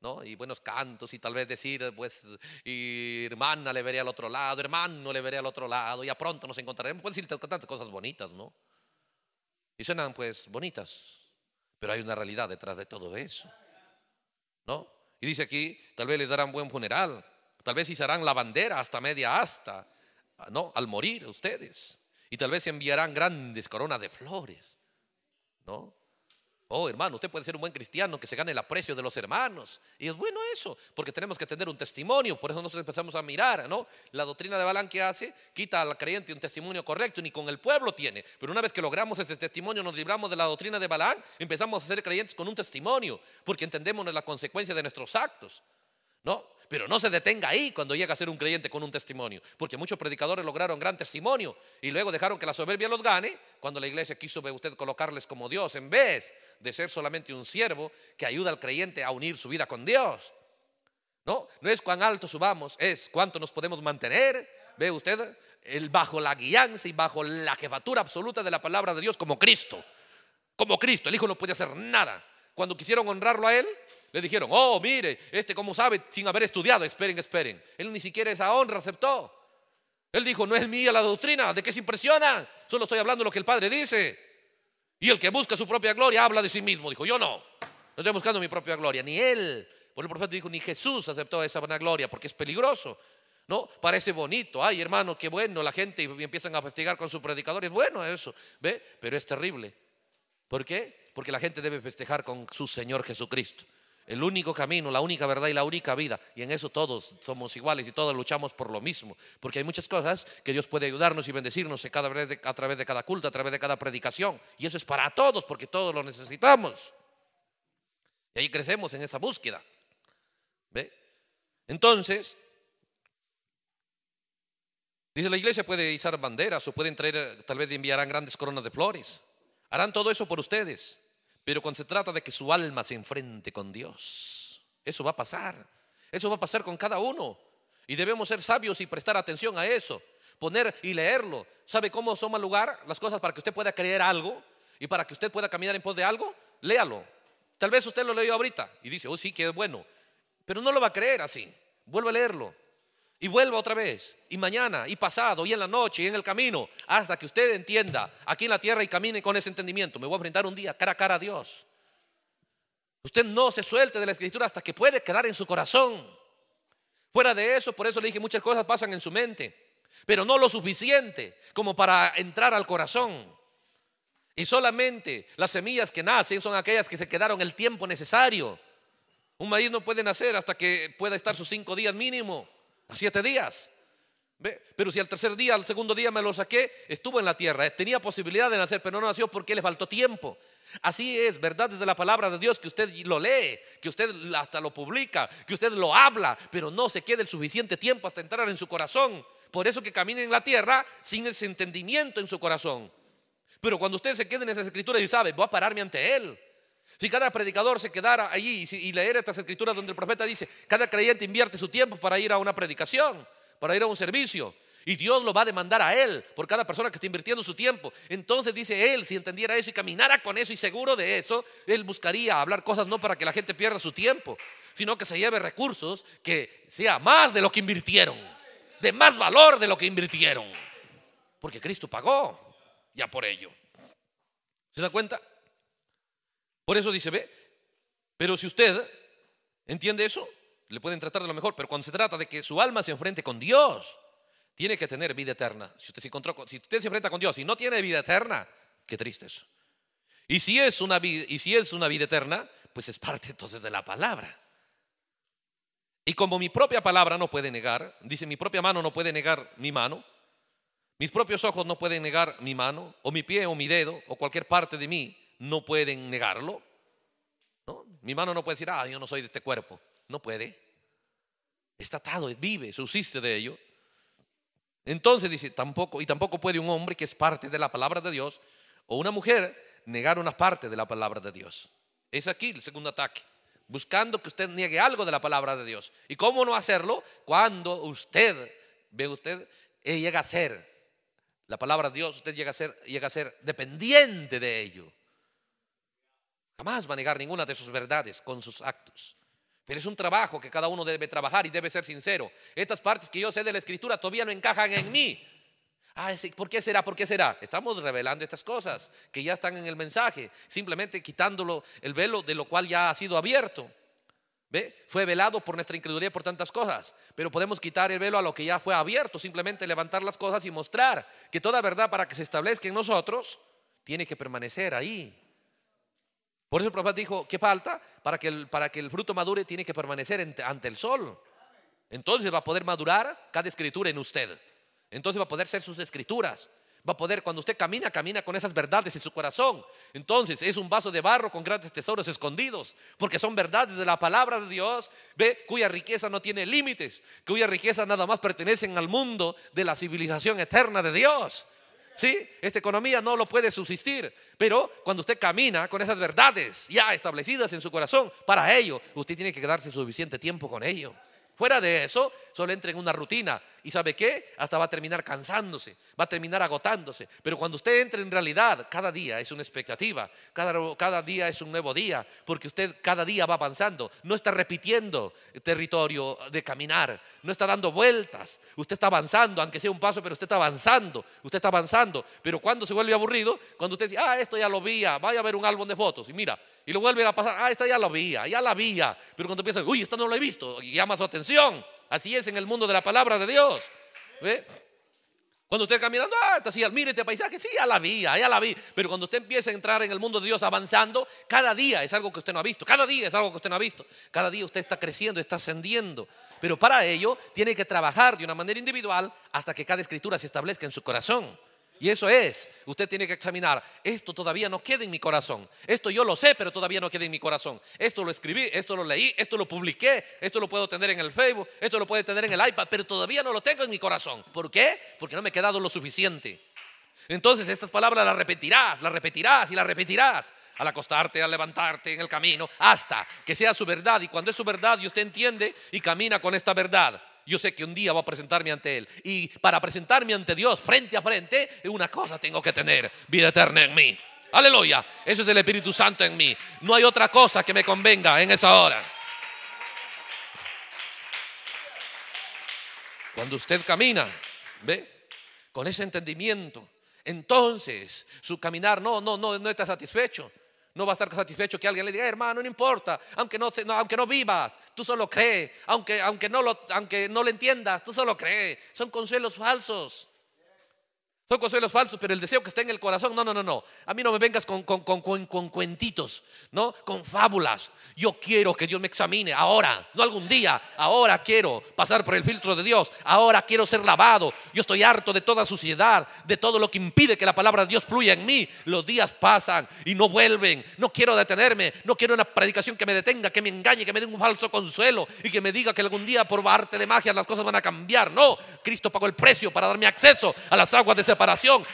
¿No? Y buenos cantos y tal vez decir, pues, hermana le veré al otro lado, hermano le veré al otro lado, y ya pronto nos encontraremos. Pueden decir tantas cosas bonitas, ¿no? Y suenan pues bonitas, pero hay una realidad detrás de todo eso, ¿no? Y dice aquí, tal vez les darán buen funeral, Tal vez izarán la bandera hasta media asta, ¿no? Al morir ustedes. Y tal vez enviarán grandes coronas de flores, ¿no? Oh, hermano, usted puede ser un buen cristiano que se gane el aprecio de los hermanos. Y es bueno eso, porque tenemos que tener un testimonio. Por eso nosotros empezamos a mirar, ¿no? La doctrina de Balán que hace, quita al creyente un testimonio correcto, ni con el pueblo tiene. Pero una vez que logramos ese testimonio, nos libramos de la doctrina de Balán, empezamos a ser creyentes con un testimonio, porque entendemos la consecuencia de nuestros actos, ¿no? Pero no se detenga ahí cuando llega a ser un creyente con un testimonio, porque muchos predicadores lograron gran testimonio y luego dejaron que la soberbia los gane cuando la iglesia quiso usted colocarles como Dios en vez de ser solamente un siervo que ayuda al creyente a unir su vida con Dios. No, no es cuán alto subamos, es cuánto nos podemos mantener. Ve usted, el bajo la guianza y bajo la jefatura absoluta de la palabra de Dios como Cristo. Como Cristo, el Hijo no puede hacer nada. Cuando quisieron honrarlo a Él, le dijeron, oh, mire, este como sabe sin haber estudiado, esperen, esperen. Él ni siquiera esa honra aceptó. Él dijo, no es mía la doctrina, ¿de qué se impresiona? Solo estoy hablando lo que el Padre dice. Y el que busca su propia gloria habla de sí mismo. Dijo, yo no, no estoy buscando mi propia gloria, ni él. Por el profeta dijo, ni Jesús aceptó esa buena gloria porque es peligroso. ¿no? Parece bonito, ay hermano, qué bueno, la gente y empiezan a festejar con su predicador, es bueno eso, ¿ve? Pero es terrible. ¿Por qué? Porque la gente debe festejar con su Señor Jesucristo el único camino, la única verdad y la única vida. Y en eso todos somos iguales y todos luchamos por lo mismo. Porque hay muchas cosas que Dios puede ayudarnos y bendecirnos a través de cada culto, a través de cada predicación. Y eso es para todos, porque todos lo necesitamos. Y ahí crecemos en esa búsqueda. ¿Ve? Entonces, dice la iglesia puede izar banderas o pueden traer, eh, tal vez enviarán grandes coronas de flores. Harán todo eso por ustedes pero cuando se trata de que su alma se enfrente con Dios, eso va a pasar. Eso va a pasar con cada uno. Y debemos ser sabios y prestar atención a eso. Poner y leerlo. ¿Sabe cómo al lugar las cosas para que usted pueda creer algo y para que usted pueda caminar en pos de algo? Léalo. Tal vez usted lo leyó ahorita y dice, oh sí, que es bueno. Pero no lo va a creer así. vuelve a leerlo. Y vuelva otra vez, y mañana, y pasado, y en la noche, y en el camino, hasta que usted entienda aquí en la tierra y camine con ese entendimiento. Me voy a enfrentar un día cara a cara a Dios. Usted no se suelte de la escritura hasta que puede quedar en su corazón. Fuera de eso, por eso le dije, muchas cosas pasan en su mente, pero no lo suficiente como para entrar al corazón. Y solamente las semillas que nacen son aquellas que se quedaron el tiempo necesario. Un maíz no puede nacer hasta que pueda estar sus cinco días mínimo siete días. ¿Ve? Pero si al tercer día, al segundo día me lo saqué, estuvo en la tierra, eh, tenía posibilidad de nacer, pero no nació porque le faltó tiempo. Así es, ¿verdad? Desde la palabra de Dios que usted lo lee, que usted hasta lo publica, que usted lo habla, pero no se quede el suficiente tiempo hasta entrar en su corazón. Por eso que camina en la tierra sin ese entendimiento en su corazón. Pero cuando usted se quede en esas escrituras y sabe, voy a pararme ante Él si cada predicador se quedara allí y leer estas escrituras donde el profeta dice, cada creyente invierte su tiempo para ir a una predicación, para ir a un servicio, y Dios lo va a demandar a él por cada persona que está invirtiendo su tiempo. Entonces dice él, si entendiera eso y caminara con eso y seguro de eso, él buscaría hablar cosas no para que la gente pierda su tiempo, sino que se lleve recursos que sea más de lo que invirtieron, de más valor de lo que invirtieron. Porque Cristo pagó ya por ello. ¿Se da cuenta? Por eso dice, ve, pero si usted entiende eso, le pueden tratar de lo mejor, pero cuando se trata de que su alma se enfrente con Dios, tiene que tener vida eterna. Si usted se, enfrenta con Dios y no tiene vida eterna, qué triste eso. Y si es una y si es una vida eterna, pues es parte entonces de la palabra. Y como mi propia palabra no puede negar, dice mi propia mano no puede negar mi mano, mis propios ojos no pueden negar mi mano, o mi pie, o mi dedo, o cualquier parte de mí, no pueden negarlo. Mi mano no puede decir, ah, yo no soy de este cuerpo. No puede. Está atado, vive, subsiste de ello. Entonces dice, tampoco, y tampoco puede un hombre que es parte de la palabra de Dios o una mujer negar una parte de la palabra de Dios. Es aquí el segundo ataque, buscando que usted niegue algo de la palabra de Dios. ¿Y cómo no hacerlo? Cuando usted, ve usted, llega a ser la palabra de Dios, usted llega a ser, llega a ser dependiente de ello. Jamás va a negar ninguna de sus verdades con sus actos. Pero es un trabajo que cada uno debe trabajar y debe ser sincero. Estas partes que yo sé de la escritura todavía no encajan en mí. Ah, ¿por qué será? ¿Por qué será? Estamos revelando estas cosas que ya están en el mensaje, simplemente quitándolo el velo de lo cual ya ha sido abierto. ¿Ve? Fue velado por nuestra incredulidad por tantas cosas, pero podemos quitar el velo a lo que ya fue abierto, simplemente levantar las cosas y mostrar que toda verdad para que se establezca en nosotros tiene que permanecer ahí. Por eso el profeta dijo, ¿qué falta? Para que el, fruto madure tiene que permanecer ante el sol. Entonces va a poder madurar cada escritura en usted. Entonces va a poder ser sus escrituras. Va a poder, cuando usted camina, camina con esas verdades en su corazón. Entonces es un vaso de barro con grandes tesoros escondidos, porque son verdades de la palabra de Dios, cuya riqueza no tiene límites, cuya riqueza nada más pertenecen al mundo de la civilización eterna de Dios. ¿Sí? Esta economía no lo puede subsistir, pero cuando usted camina con esas verdades ya establecidas en su corazón, para ello usted tiene que quedarse suficiente tiempo con ello. Fuera de eso, solo entra en una rutina y sabe qué, hasta va a terminar cansándose, va a terminar agotándose. Pero cuando usted entra en realidad, cada día es una expectativa, cada, día es un nuevo día, porque usted cada día va avanzando, no está repitiendo territorio de caminar, no está dando vueltas, usted está avanzando, aunque sea un paso, pero usted está avanzando, usted está avanzando. Pero cuando se vuelve aburrido, cuando usted dice, ah, esto ya lo vi, ah, vaya a ver un álbum de fotos y mira, y lo vuelve a pasar, ah, esto ya lo vi, ah, ya la vía. Ah". pero cuando piensa, uy, esto no lo he visto, llama su atención Así es en el mundo de la palabra de Dios. Cuando usted caminando, ah, está así, mire este paisaje, sí, ya la vi, ah, ya la vi. Pero cuando usted empieza a entrar en el mundo de Dios avanzando, cada día es algo que usted no ha visto, cada día es algo que usted no ha visto. Cada día usted está creciendo, está ascendiendo. Pero para ello tiene que trabajar de una manera individual hasta que cada escritura se establezca en su corazón. Y eso es, usted tiene que examinar, esto todavía no queda en mi corazón, esto yo lo sé, pero todavía no queda en mi corazón, esto lo escribí, esto lo leí, esto lo publiqué, esto lo puedo tener en el Facebook, esto lo puede tener en el iPad, pero todavía no lo tengo en mi corazón. ¿Por qué? Porque no me he quedado lo suficiente. Entonces estas palabras las repetirás, las repetirás y las repetirás al acostarte, al levantarte en el camino, hasta que sea su verdad. Y cuando es su verdad y usted entiende y camina con esta verdad, yo sé que un día voy a presentarme ante Él. Y para presentarme ante Dios frente a frente, una cosa tengo que tener, vida eterna en mí. Aleluya, eso es el Espíritu Santo en mí. No hay otra cosa que me convenga en esa hora. Cuando usted camina, ¿ve? Con ese entendimiento, entonces su caminar no, no, no, no está satisfecho. No va a estar satisfecho que alguien le diga, eh, hermano, no importa, aunque no, aunque no vivas, tú solo cree, aunque, aunque, no lo, aunque no lo entiendas, tú solo cree. Son consuelos falsos. Son consuelos falsos, pero el deseo que está en el corazón, no, no, no, no. A mí no me vengas con, con, cuentitos, ¿no? Con fábulas. Yo quiero que Dios me examine ahora, no algún día. Ahora quiero pasar por el filtro de Dios. Ahora quiero ser lavado. Yo estoy harto de toda suciedad, de todo lo que impide que la palabra de Dios fluya en mí. Los días pasan y no vuelven. No quiero detenerme. No quiero una predicación que me detenga, que me engañe, que me dé un falso consuelo y que me diga que algún día por arte de magia las cosas van a cambiar. No, Cristo pagó el precio para darme acceso a las aguas de ser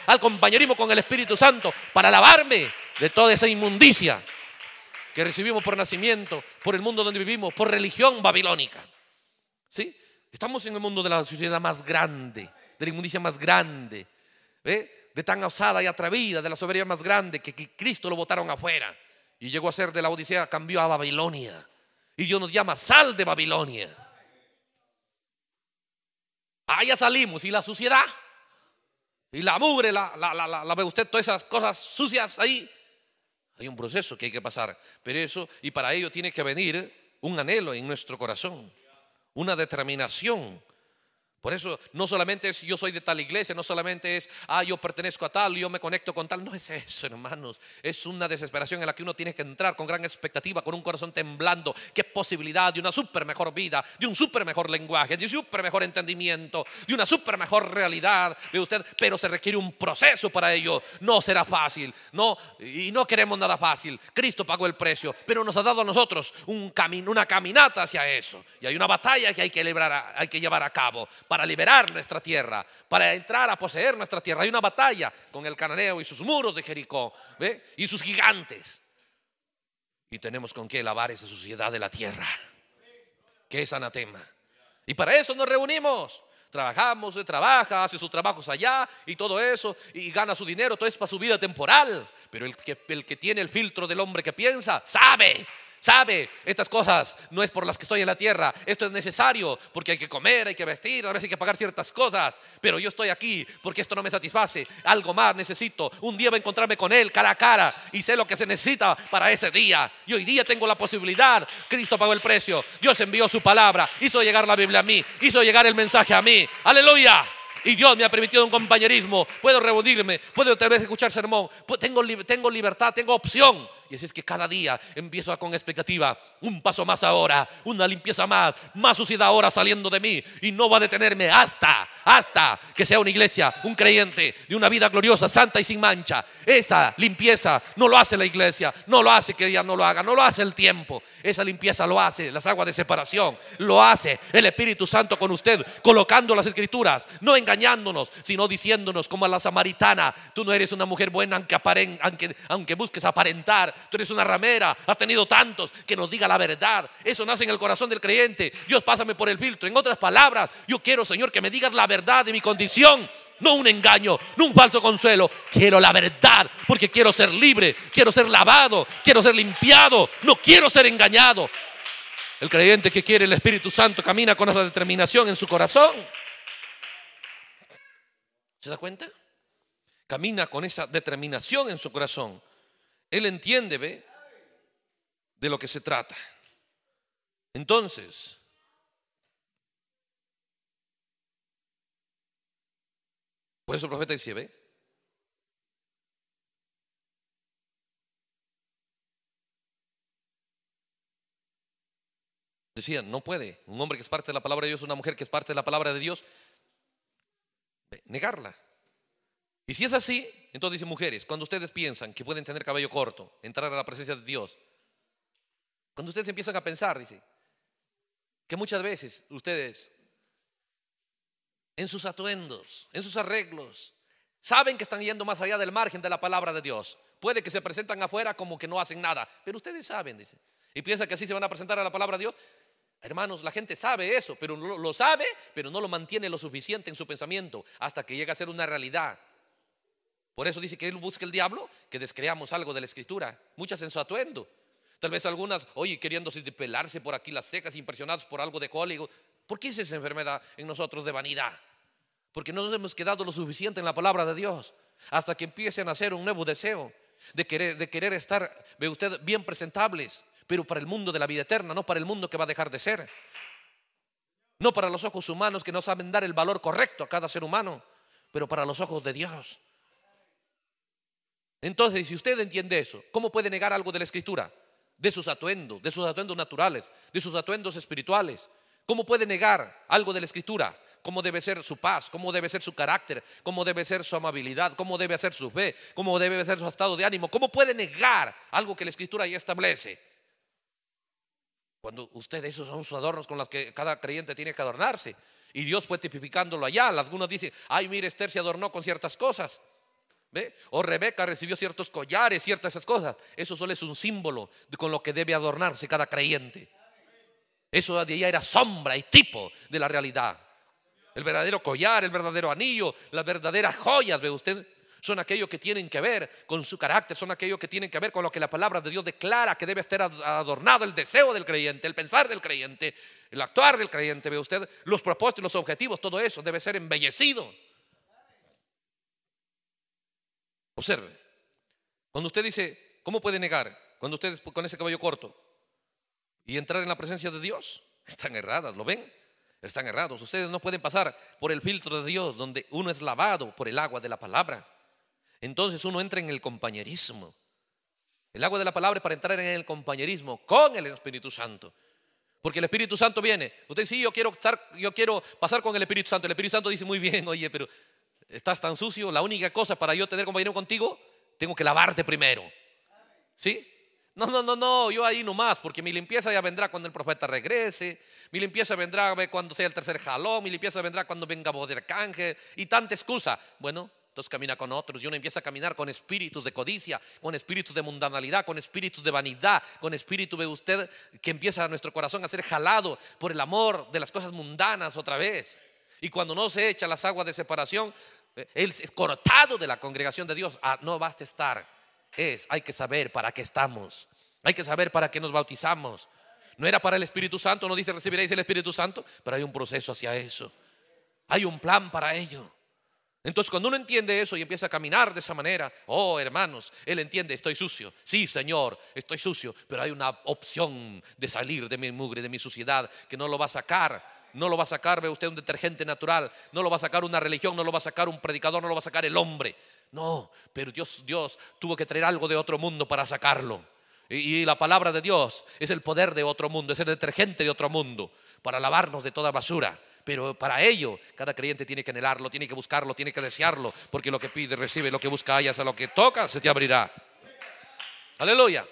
al compañerismo con el Espíritu Santo, para lavarme de toda esa inmundicia que recibimos por nacimiento, por el mundo donde vivimos, por religión babilónica. ¿Sí? Estamos en el mundo de la sociedad más grande, de la inmundicia más grande, ¿eh? de tan osada y atrevida, de la soberanía más grande, que, que Cristo lo botaron afuera y llegó a ser de la Odisea, cambió a Babilonia. Y Dios nos llama sal de Babilonia. Allá salimos y la suciedad y la mugre, la, la, la, ve usted, todas esas cosas sucias ahí. Hay un proceso que hay que pasar, pero eso, y para ello tiene que venir un anhelo en nuestro corazón, una determinación por eso no solamente es yo soy de tal iglesia, no solamente es, ah, yo pertenezco a tal, yo me conecto con tal, no es eso, hermanos. Es una desesperación en la que uno tiene que entrar con gran expectativa, con un corazón temblando. Qué posibilidad de una super mejor vida, de un super mejor lenguaje, de un super mejor entendimiento, de una super mejor realidad de usted. Pero se requiere un proceso para ello. No será fácil, no, y no queremos nada fácil. Cristo pagó el precio, pero nos ha dado a nosotros un camino, una caminata hacia eso. Y hay una batalla que hay que hay que llevar a cabo para liberar nuestra tierra, para entrar a poseer nuestra tierra. Hay una batalla con el cananeo y sus muros de Jericó y sus gigantes. Y tenemos con qué lavar esa suciedad de la tierra, que es anatema. Y para eso nos reunimos. Trabajamos, se trabaja, hace sus trabajos allá y todo eso, y gana su dinero, todo es para su vida temporal. Pero el que, el que tiene el filtro del hombre que piensa, sabe sabe, estas cosas no es por las que estoy en la tierra, esto es necesario porque hay que comer, hay que vestir, a veces hay que pagar ciertas cosas, pero yo estoy aquí porque esto no me satisface, algo más necesito, un día voy a encontrarme con Él cara a cara y sé lo que se necesita para ese día. Y hoy día tengo la posibilidad, Cristo pagó el precio, Dios envió su palabra, hizo llegar la Biblia a mí, hizo llegar el mensaje a mí, aleluya. Y Dios me ha permitido un compañerismo. Puedo reunirme, puedo tal vez escuchar sermón. Tengo, tengo libertad, tengo opción y así es que cada día empiezo con expectativa, un paso más ahora, una limpieza más, más suciedad ahora saliendo de mí. Y no va a detenerme hasta, hasta que sea una iglesia, un creyente de una vida gloriosa, santa y sin mancha. Esa limpieza no lo hace la iglesia, no lo hace que ella no lo haga, no lo hace el tiempo. Esa limpieza lo hace las aguas de separación, lo hace el Espíritu Santo con usted, colocando las escrituras, no engañándonos, sino diciéndonos como a la samaritana, tú no eres una mujer buena aunque, aunque, aunque busques aparentar, tú eres una ramera, has tenido tantos, que nos diga la verdad. Eso nace en el corazón del creyente. Dios, pásame por el filtro. En otras palabras, yo quiero, Señor, que me digas la verdad de mi condición. No un engaño, no un falso consuelo. Quiero la verdad, porque quiero ser libre, quiero ser lavado, quiero ser limpiado, no quiero ser engañado. El creyente que quiere el Espíritu Santo camina con esa determinación en su corazón. ¿Se da cuenta? Camina con esa determinación en su corazón. Él entiende, ¿ve? De lo que se trata. Entonces, por eso el profeta decía ¿ve? Decían, no puede. Un hombre que es parte de la palabra de Dios, una mujer que es parte de la palabra de Dios, negarla. Y si es así, entonces dice, mujeres, cuando ustedes piensan que pueden tener cabello corto, entrar a la presencia de Dios, cuando ustedes empiezan a pensar, dice, que muchas veces ustedes, en sus atuendos, en sus arreglos, saben que están yendo más allá del margen de la palabra de Dios. Puede que se presentan afuera como que no hacen nada, pero ustedes saben, dice, y piensan que así se van a presentar a la palabra de Dios. Hermanos, la gente sabe eso, pero lo sabe, pero no lo mantiene lo suficiente en su pensamiento hasta que llega a ser una realidad. Por eso dice que él busca el diablo, que descreamos algo de la escritura, muchas en su atuendo. Tal vez algunas, oye, queriéndose pelarse por aquí las cejas, impresionados por algo de cólico ¿Por qué es esa enfermedad en nosotros de vanidad? Porque no nos hemos quedado lo suficiente en la palabra de Dios hasta que empiecen a hacer un nuevo deseo de querer, de querer estar, ve usted, bien presentables, pero para el mundo de la vida eterna, no para el mundo que va a dejar de ser. No para los ojos humanos que no saben dar el valor correcto a cada ser humano, pero para los ojos de Dios. Entonces, si usted entiende eso, ¿cómo puede negar algo de la escritura? De sus atuendos, de sus atuendos naturales, de sus atuendos espirituales. ¿Cómo puede negar algo de la escritura? ¿Cómo debe ser su paz? ¿Cómo debe ser su carácter? ¿Cómo debe ser su amabilidad? ¿Cómo debe ser su fe? ¿Cómo debe ser su estado de ánimo? ¿Cómo puede negar algo que la escritura ya establece? Cuando usted, esos son sus adornos con los que cada creyente tiene que adornarse. Y Dios fue tipificándolo allá. Algunos dicen, ay, mire, Esther se adornó con ciertas cosas. O Rebeca recibió ciertos collares, ciertas esas cosas. Eso solo es un símbolo con lo que debe adornarse cada creyente. Eso de ella era sombra y tipo de la realidad. El verdadero collar, el verdadero anillo, las verdaderas joyas, ve usted, son aquellos que tienen que ver con su carácter, son aquellos que tienen que ver con lo que la palabra de Dios declara que debe estar adornado el deseo del creyente, el pensar del creyente, el actuar del creyente, ve usted, los propósitos, los objetivos, todo eso debe ser embellecido. Observe. Cuando usted dice, ¿cómo puede negar? Cuando ustedes con ese caballo corto y entrar en la presencia de Dios, están erradas, ¿lo ven? Están errados. Ustedes no pueden pasar por el filtro de Dios, donde uno es lavado por el agua de la palabra. Entonces uno entra en el compañerismo. El agua de la palabra es para entrar en el compañerismo con el Espíritu Santo. Porque el Espíritu Santo viene. Usted dice, sí, yo quiero estar, yo quiero pasar con el Espíritu Santo. El Espíritu Santo dice, muy bien, oye, pero estás tan sucio, la única cosa para yo tener compañero contigo, tengo que lavarte primero. ¿Sí? No, no, no, no, yo ahí nomás, porque mi limpieza ya vendrá cuando el profeta regrese, mi limpieza vendrá cuando sea el tercer jalón, mi limpieza vendrá cuando venga voz del arcángel y tanta excusa. Bueno, entonces camina con otros y uno empieza a caminar con espíritus de codicia, con espíritus de mundanalidad, con espíritus de vanidad, con espíritu de usted que empieza nuestro corazón a ser jalado por el amor de las cosas mundanas otra vez. Y cuando no se echa las aguas de separación, él es cortado de la congregación de Dios. Ah, no basta estar. Es, hay que saber para qué estamos. Hay que saber para qué nos bautizamos. No era para el Espíritu Santo, no dice recibiréis el Espíritu Santo, pero hay un proceso hacia eso. Hay un plan para ello. Entonces cuando uno entiende eso y empieza a caminar de esa manera, oh hermanos, él entiende, estoy sucio. Sí, Señor, estoy sucio, pero hay una opción de salir de mi mugre, de mi suciedad, que no lo va a sacar no lo va a sacar, ve usted, un detergente natural, no lo va a sacar una religión, no lo va a sacar un predicador, no lo va a sacar el hombre. No, pero Dios, Dios tuvo que traer algo de otro mundo para sacarlo. Y, la palabra de Dios es el poder de otro mundo, es el detergente de otro mundo, para lavarnos de toda basura. Pero para ello, cada creyente tiene que anhelarlo, tiene que buscarlo, tiene que desearlo, porque lo que pide recibe, lo que busca hallas, a lo que toca se te abrirá. Aleluya.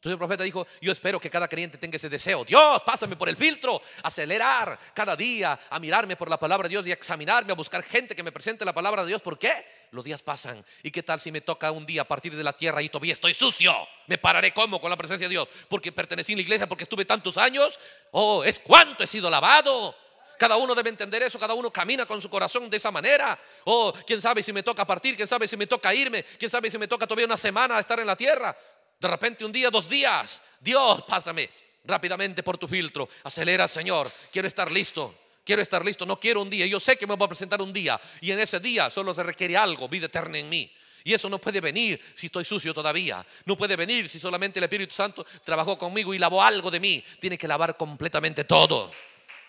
Entonces el profeta dijo, yo espero que cada creyente tenga ese deseo. Dios, pásame por el filtro, acelerar cada día, a mirarme por la palabra de Dios y a examinarme, a buscar gente que me presente la palabra de Dios. ¿Por qué? Los días pasan. ¿Y qué tal si me toca un día partir de la tierra y todavía estoy sucio? ¿Me pararé como con la presencia de Dios? Porque pertenecí a la iglesia, porque estuve tantos años. Oh, es cuánto he sido lavado. Cada uno debe entender eso, cada uno camina con su corazón de esa manera. Oh, quién sabe si me toca partir, quién sabe si me toca irme, quién sabe si me toca todavía una semana estar en la tierra. De repente un día, dos días, Dios, pásame rápidamente por tu filtro. Acelera, Señor. Quiero estar listo. Quiero estar listo. No quiero un día. Yo sé que me voy a presentar un día. Y en ese día solo se requiere algo, vida eterna en mí. Y eso no puede venir si estoy sucio todavía. No puede venir si solamente el Espíritu Santo trabajó conmigo y lavó algo de mí. Tiene que lavar completamente todo.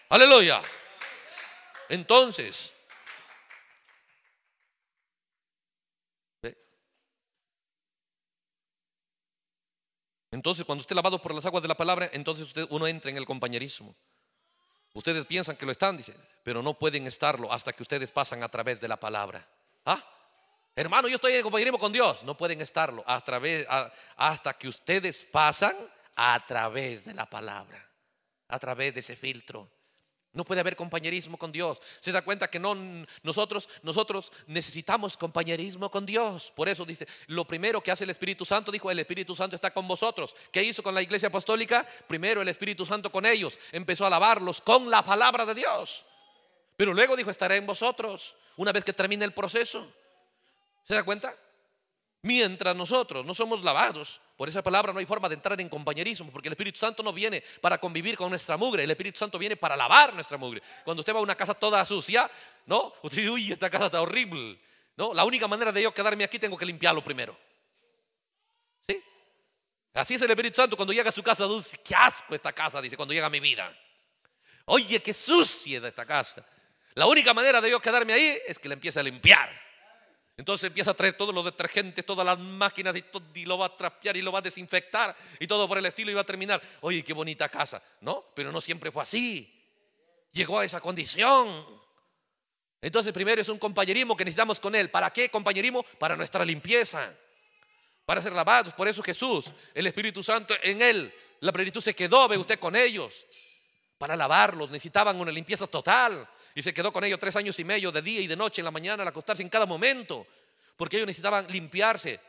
Aleluya. Entonces, Entonces, cuando usted lavado por las aguas de la palabra, entonces usted, uno entra en el compañerismo. Ustedes piensan que lo están, dice, pero no pueden estarlo hasta que ustedes pasan a través de la palabra. ¿Ah? Hermano, yo estoy en el compañerismo con Dios. No pueden estarlo a través, hasta que ustedes pasan a través de la palabra, a través de ese filtro. No puede haber compañerismo con Dios. Se da cuenta que no nosotros nosotros necesitamos compañerismo con Dios. Por eso dice, lo primero que hace el Espíritu Santo, dijo, el Espíritu Santo está con vosotros. ¿Qué hizo con la Iglesia apostólica? Primero el Espíritu Santo con ellos, empezó a alabarlos con la palabra de Dios. Pero luego dijo, estaré en vosotros una vez que termine el proceso. ¿Se da cuenta? Mientras nosotros no somos lavados, por esa palabra no hay forma de entrar en compañerismo, porque el Espíritu Santo no viene para convivir con nuestra mugre, el Espíritu Santo viene para lavar nuestra mugre. Cuando usted va a una casa toda sucia, ¿no? Usted dice, uy, esta casa está horrible. ¿No? La única manera de yo quedarme aquí tengo que limpiarlo primero. ¿Sí? Así es el Espíritu Santo cuando llega a su casa, dice, qué asco esta casa, dice, cuando llega a mi vida. Oye, qué sucia esta casa. La única manera de yo quedarme ahí es que la empiece a limpiar. Entonces empieza a traer todos los detergentes, todas las máquinas y, todo, y, lo va a trapear y lo va a desinfectar y todo por el estilo y va a terminar. Oye, qué bonita casa, ¿no? Pero no siempre fue así. Llegó a esa condición. Entonces primero es un compañerismo que necesitamos con Él. ¿Para qué compañerismo? Para nuestra limpieza, para ser lavados. Por eso Jesús, el Espíritu Santo en Él, la plenitud se quedó, ve usted, con ellos. Para lavarlos, necesitaban una limpieza total. Y se quedó con ellos tres años y medio, de día y de noche, en la mañana, al acostarse, en cada momento, porque ellos necesitaban limpiarse.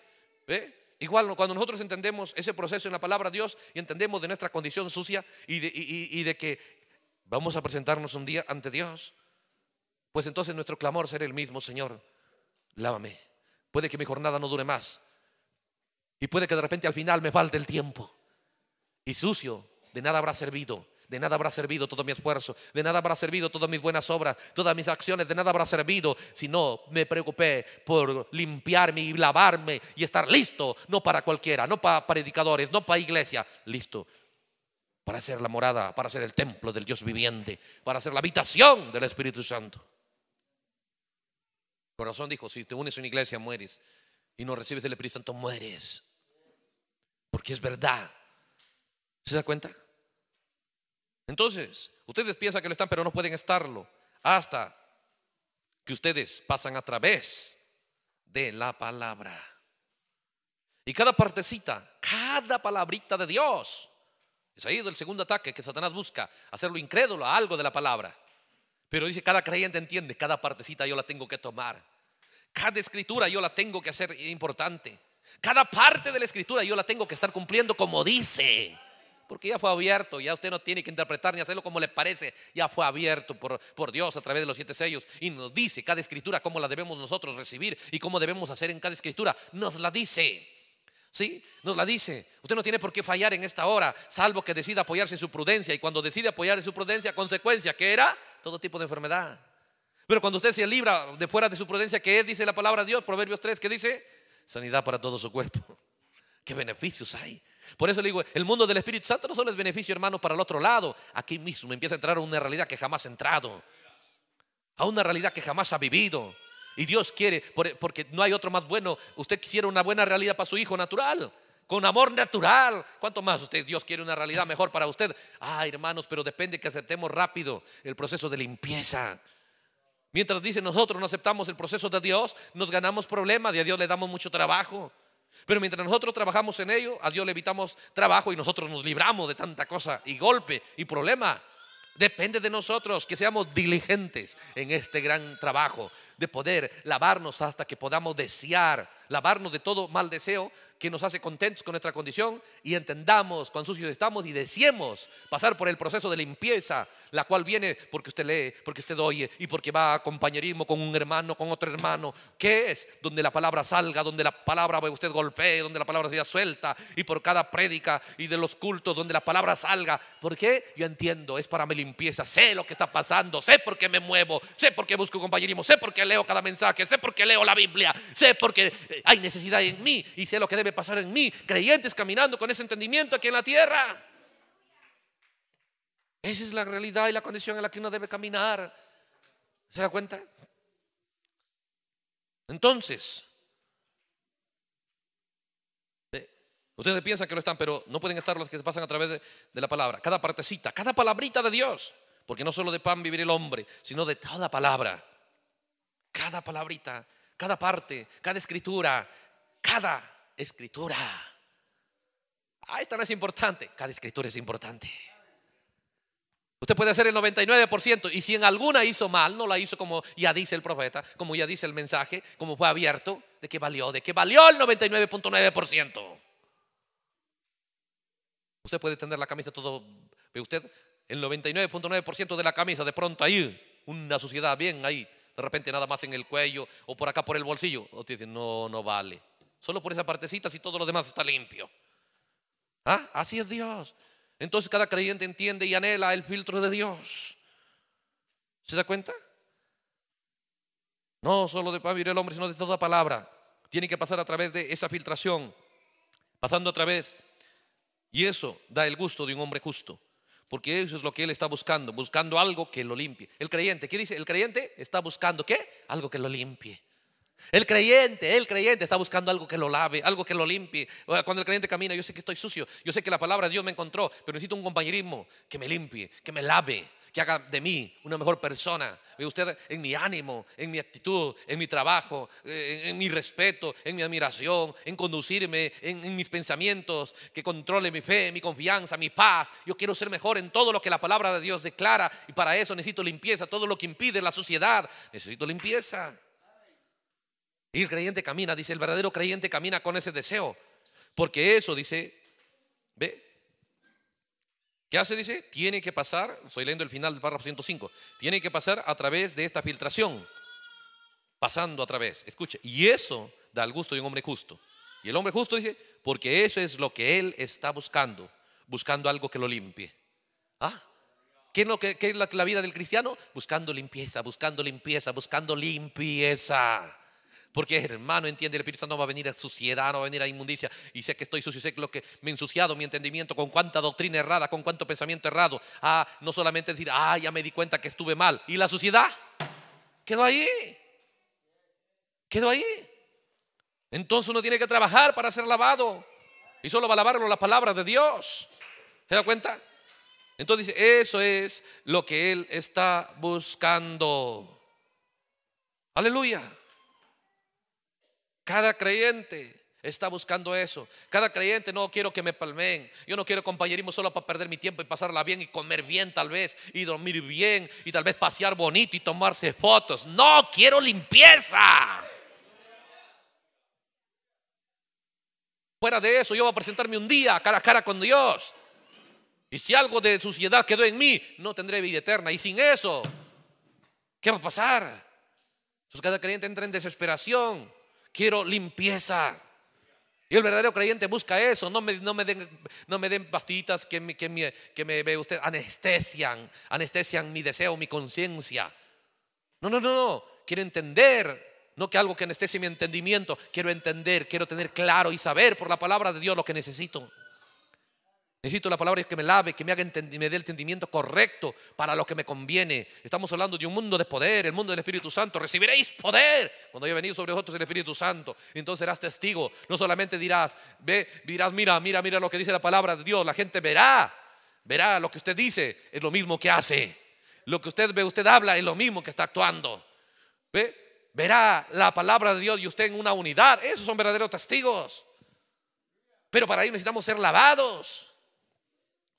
Igual cuando nosotros entendemos ese proceso en la palabra de Dios y entendemos de nuestra condición sucia y de, y de, que vamos a presentarnos un día ante Dios, pues entonces nuestro clamor será el mismo, Señor, lávame. Puede que mi jornada no dure más y puede que de repente al final me falte el tiempo y sucio, de nada habrá servido de nada habrá servido todo mi esfuerzo, de nada habrá servido todas mis buenas obras, todas mis acciones, de nada habrá servido si no me preocupé por limpiarme y lavarme y estar listo, no para cualquiera, no para predicadores, no para iglesia, listo para ser la morada, para ser el templo del Dios viviente, para ser la habitación del Espíritu Santo. corazón dijo, si te unes a una iglesia mueres y no recibes el Espíritu Santo mueres. Porque es verdad. ¿Se da cuenta? Entonces, ustedes piensan que lo están, pero no pueden estarlo hasta que ustedes pasan a través de la palabra. Y cada partecita, cada palabrita de Dios, es ahí el segundo ataque que Satanás busca, hacerlo incrédulo a algo de la palabra. Pero dice, cada creyente entiende, cada partecita yo la tengo que tomar. Cada escritura yo la tengo que hacer importante. Cada parte de la escritura yo la tengo que estar cumpliendo como dice porque ya fue abierto, ya usted no tiene que interpretar ni hacerlo como le parece, ya fue abierto por, por Dios a través de los siete sellos y nos dice cada escritura cómo la debemos nosotros recibir y cómo debemos hacer en cada escritura, nos la dice. ¿Sí? Nos la dice. Usted no tiene por qué fallar en esta hora, salvo que decida apoyarse en su prudencia. Y cuando decide apoyar en su prudencia, consecuencia, ¿qué era todo tipo de enfermedad. Pero cuando usted se libra de fuera de su prudencia, que es, dice la palabra de Dios, Proverbios 3, que dice, sanidad para todo su cuerpo. ¿Qué beneficios hay? Por eso le digo, el mundo del Espíritu Santo no solo es beneficio, hermano, para el otro lado. Aquí mismo empieza a entrar a una realidad que jamás ha entrado. A una realidad que jamás ha vivido. Y Dios quiere, porque no hay otro más bueno. Usted quisiera una buena realidad para su hijo natural con amor natural. ¿Cuánto más usted, Dios quiere una realidad mejor para usted? Ah, hermanos, pero depende que aceptemos rápido el proceso de limpieza. Mientras dice nosotros no aceptamos el proceso de Dios, nos ganamos problemas y a Dios le damos mucho trabajo. Pero mientras nosotros trabajamos en ello, a Dios le evitamos trabajo y nosotros nos libramos de tanta cosa y golpe y problema. Depende de nosotros que seamos diligentes en este gran trabajo de poder lavarnos hasta que podamos desear, lavarnos de todo mal deseo que nos hace contentos con nuestra condición y entendamos cuán sucios estamos y deseemos pasar por el proceso de limpieza, la cual viene porque usted lee, porque usted oye y porque va a compañerismo con un hermano, con otro hermano, que es donde la palabra salga, donde la palabra usted golpee, donde la palabra sea suelta y por cada prédica y de los cultos donde la palabra salga. porque Yo entiendo, es para mi limpieza, sé lo que está pasando, sé por qué me muevo, sé por qué busco compañerismo, sé por qué leo cada mensaje, sé por qué leo la Biblia, sé porque eh, hay necesidad en mí y sé lo que debe pasar en mí, creyentes caminando con ese entendimiento aquí en la tierra. Esa es la realidad y la condición en la que uno debe caminar. ¿Se da cuenta? Entonces, Ustedes piensan que lo están, pero no pueden estar los que se pasan a través de, la palabra. Cada partecita, cada palabrita de Dios. Porque no solo de pan vivir el hombre, sino de toda palabra. Cada palabrita, cada parte, cada escritura, cada escritura. Ah, esta no es importante. Cada escritura es importante. Usted puede hacer el 99% y si en alguna hizo mal, no la hizo como ya dice el profeta, como ya dice el mensaje, como fue abierto, de que valió, de que valió el 99.9%. Usted puede tener la camisa todo, ve usted, el 99.9% de la camisa, de pronto ahí, una suciedad bien ahí, de repente nada más en el cuello o por acá por el bolsillo. Usted dice no, no vale. Solo por esa partecita, si todo lo demás está limpio. ¿Ah? Así es Dios. Entonces cada creyente entiende y anhela el filtro de Dios. ¿Se da cuenta? No solo de vivir el hombre, sino de toda palabra. Tiene que pasar a través de esa filtración, pasando a través. Y eso da el gusto de un hombre justo, porque eso es lo que él está buscando, buscando algo que lo limpie. El creyente, ¿qué dice? El creyente está buscando qué? Algo que lo limpie. El creyente, el creyente está buscando algo que lo lave, algo que lo limpie. Cuando el creyente camina, yo sé que estoy sucio, yo sé que la palabra de Dios me encontró, pero necesito un compañerismo que me limpie, que me lave, que haga de mí una mejor persona. Ve usted en mi ánimo, en mi actitud, en mi trabajo, eh, en, mi respeto, en mi admiración, en conducirme, en, en, mis pensamientos, que controle mi fe, mi confianza, mi paz. Yo quiero ser mejor en todo lo que la palabra de Dios declara y para eso necesito limpieza, todo lo que impide la sociedad, necesito limpieza el creyente camina, dice, el verdadero creyente camina con ese deseo. Porque eso, dice, ve, ¿qué hace? Dice, tiene que pasar, estoy leyendo el final del párrafo 105, tiene que pasar a través de esta filtración, pasando a través, escuche, y eso da el gusto de un hombre justo. Y el hombre justo dice, porque eso es lo que él está buscando, buscando algo que lo limpie. ¿Ah? ¿Qué es, lo que, es la vida del cristiano? Buscando limpieza, buscando limpieza, buscando limpieza. Porque hermano, entiende, el Espíritu Santo va a venir a suciedad, no va a venir a inmundicia. Y sé que estoy sucio, sé que lo que me he ensuciado, mi entendimiento, con cuánta doctrina errada, con cuánto pensamiento errado. Ah, no solamente decir, ah, ya me di cuenta que estuve mal. ¿Y la suciedad? Quedó ahí. Quedó ahí. Entonces uno tiene que trabajar para ser lavado. Y solo va a lavarlo la palabra de Dios. ¿Se da cuenta? Entonces dice, eso es lo que Él está buscando. Aleluya. Cada creyente está buscando eso. Cada creyente no quiero que me palmen Yo no quiero compañerismo solo para perder mi tiempo y pasarla bien y comer bien tal vez y dormir bien y tal vez pasear bonito y tomarse fotos. No, quiero limpieza. Fuera de eso, yo voy a presentarme un día cara a cara con Dios. Y si algo de suciedad quedó en mí, no tendré vida eterna. Y sin eso, ¿qué va a pasar? Entonces cada creyente entra en desesperación quiero limpieza. Y el verdadero creyente busca eso. No me, no me, den, no me den pastillitas que me, que, me, que usted anestesian, anestesian mi deseo, mi conciencia. No, no, no, no. Quiero entender. No que algo que anestesie mi entendimiento. Quiero entender, quiero tener claro y saber por la palabra de Dios lo que necesito. Necesito la palabra que me lave, que me, haga me dé el entendimiento correcto para lo que me conviene. Estamos hablando de un mundo de poder, el mundo del Espíritu Santo. Recibiréis poder cuando haya venido sobre vosotros el Espíritu Santo. Entonces serás testigo. No solamente dirás, ve, dirás, mira, mira, mira lo que dice la palabra de Dios. La gente verá, verá lo que usted dice es lo mismo que hace. Lo que usted ve, usted habla es lo mismo que está actuando. Verá la palabra de Dios y usted en una unidad. Esos son verdaderos testigos. Pero para ello necesitamos ser lavados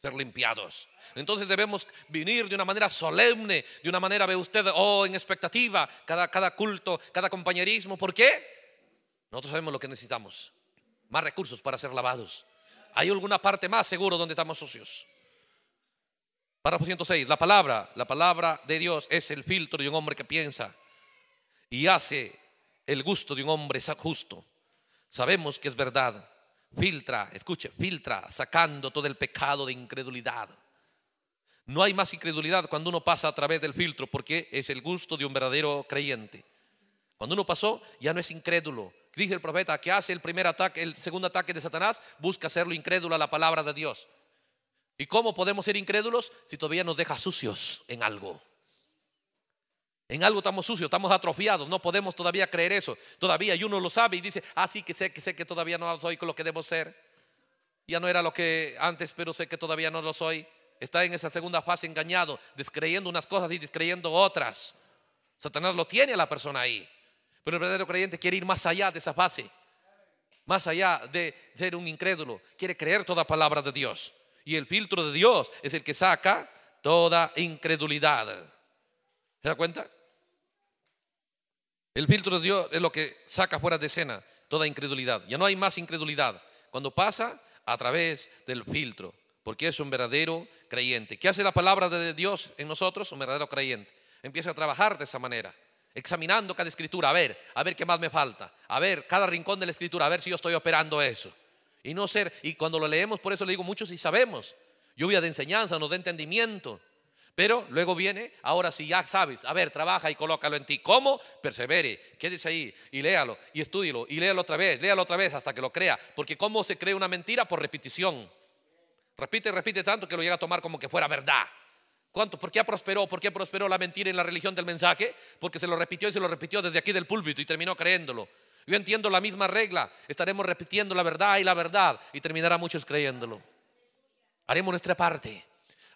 ser limpiados. Entonces debemos venir de una manera solemne, de una manera, ve usted, oh, en expectativa, cada, cada culto, cada compañerismo. ¿Por qué? Nosotros sabemos lo que necesitamos. Más recursos para ser lavados. Hay alguna parte más seguro donde estamos sucios. Párrafo 106. La palabra, la palabra de Dios es el filtro de un hombre que piensa y hace el gusto de un hombre justo. Sabemos que es verdad. Filtra, escuche, filtra, sacando todo el pecado de incredulidad. No hay más incredulidad cuando uno pasa a través del filtro, porque es el gusto de un verdadero creyente. Cuando uno pasó, ya no es incrédulo. Dice el profeta que hace el primer ataque, el segundo ataque de Satanás, busca hacerlo incrédulo a la palabra de Dios. ¿Y cómo podemos ser incrédulos si todavía nos deja sucios en algo? En algo estamos sucios, estamos atrofiados, no podemos todavía creer eso. Todavía, y uno lo sabe y dice, ah, sí, que sé que sé que todavía no soy Con lo que debo ser. Ya no era lo que antes, pero sé que todavía no lo soy. Está en esa segunda fase engañado, descreyendo unas cosas y descreyendo otras. Satanás lo tiene a la persona ahí. Pero el verdadero creyente quiere ir más allá de esa fase. Más allá de ser un incrédulo, quiere creer toda palabra de Dios. Y el filtro de Dios es el que saca toda incredulidad. ¿Se da cuenta? El filtro de Dios es lo que saca fuera de escena toda incredulidad. Ya no hay más incredulidad. Cuando pasa a través del filtro, porque es un verdadero creyente. ¿Qué hace la palabra de Dios en nosotros? Un verdadero creyente. Empieza a trabajar de esa manera, examinando cada escritura, a ver, a ver qué más me falta, a ver cada rincón de la escritura, a ver si yo estoy operando eso. Y no ser, y cuando lo leemos, por eso le digo, muchos y sabemos, lluvia de enseñanza, nos da entendimiento, pero luego viene, ahora si ya sabes, a ver, trabaja y colócalo en ti. ¿Cómo? Persevere, quédese ahí y léalo y estúdilo y léalo otra vez, léalo otra vez hasta que lo crea. Porque ¿cómo se cree una mentira? Por repetición. Repite, repite tanto que lo llega a tomar como que fuera verdad. ¿Cuánto? ¿Por qué prosperó? ¿Por qué prosperó la mentira en la religión del mensaje? Porque se lo repitió y se lo repitió desde aquí del púlpito y terminó creyéndolo. Yo entiendo la misma regla. Estaremos repitiendo la verdad y la verdad y terminará muchos creyéndolo. Haremos nuestra parte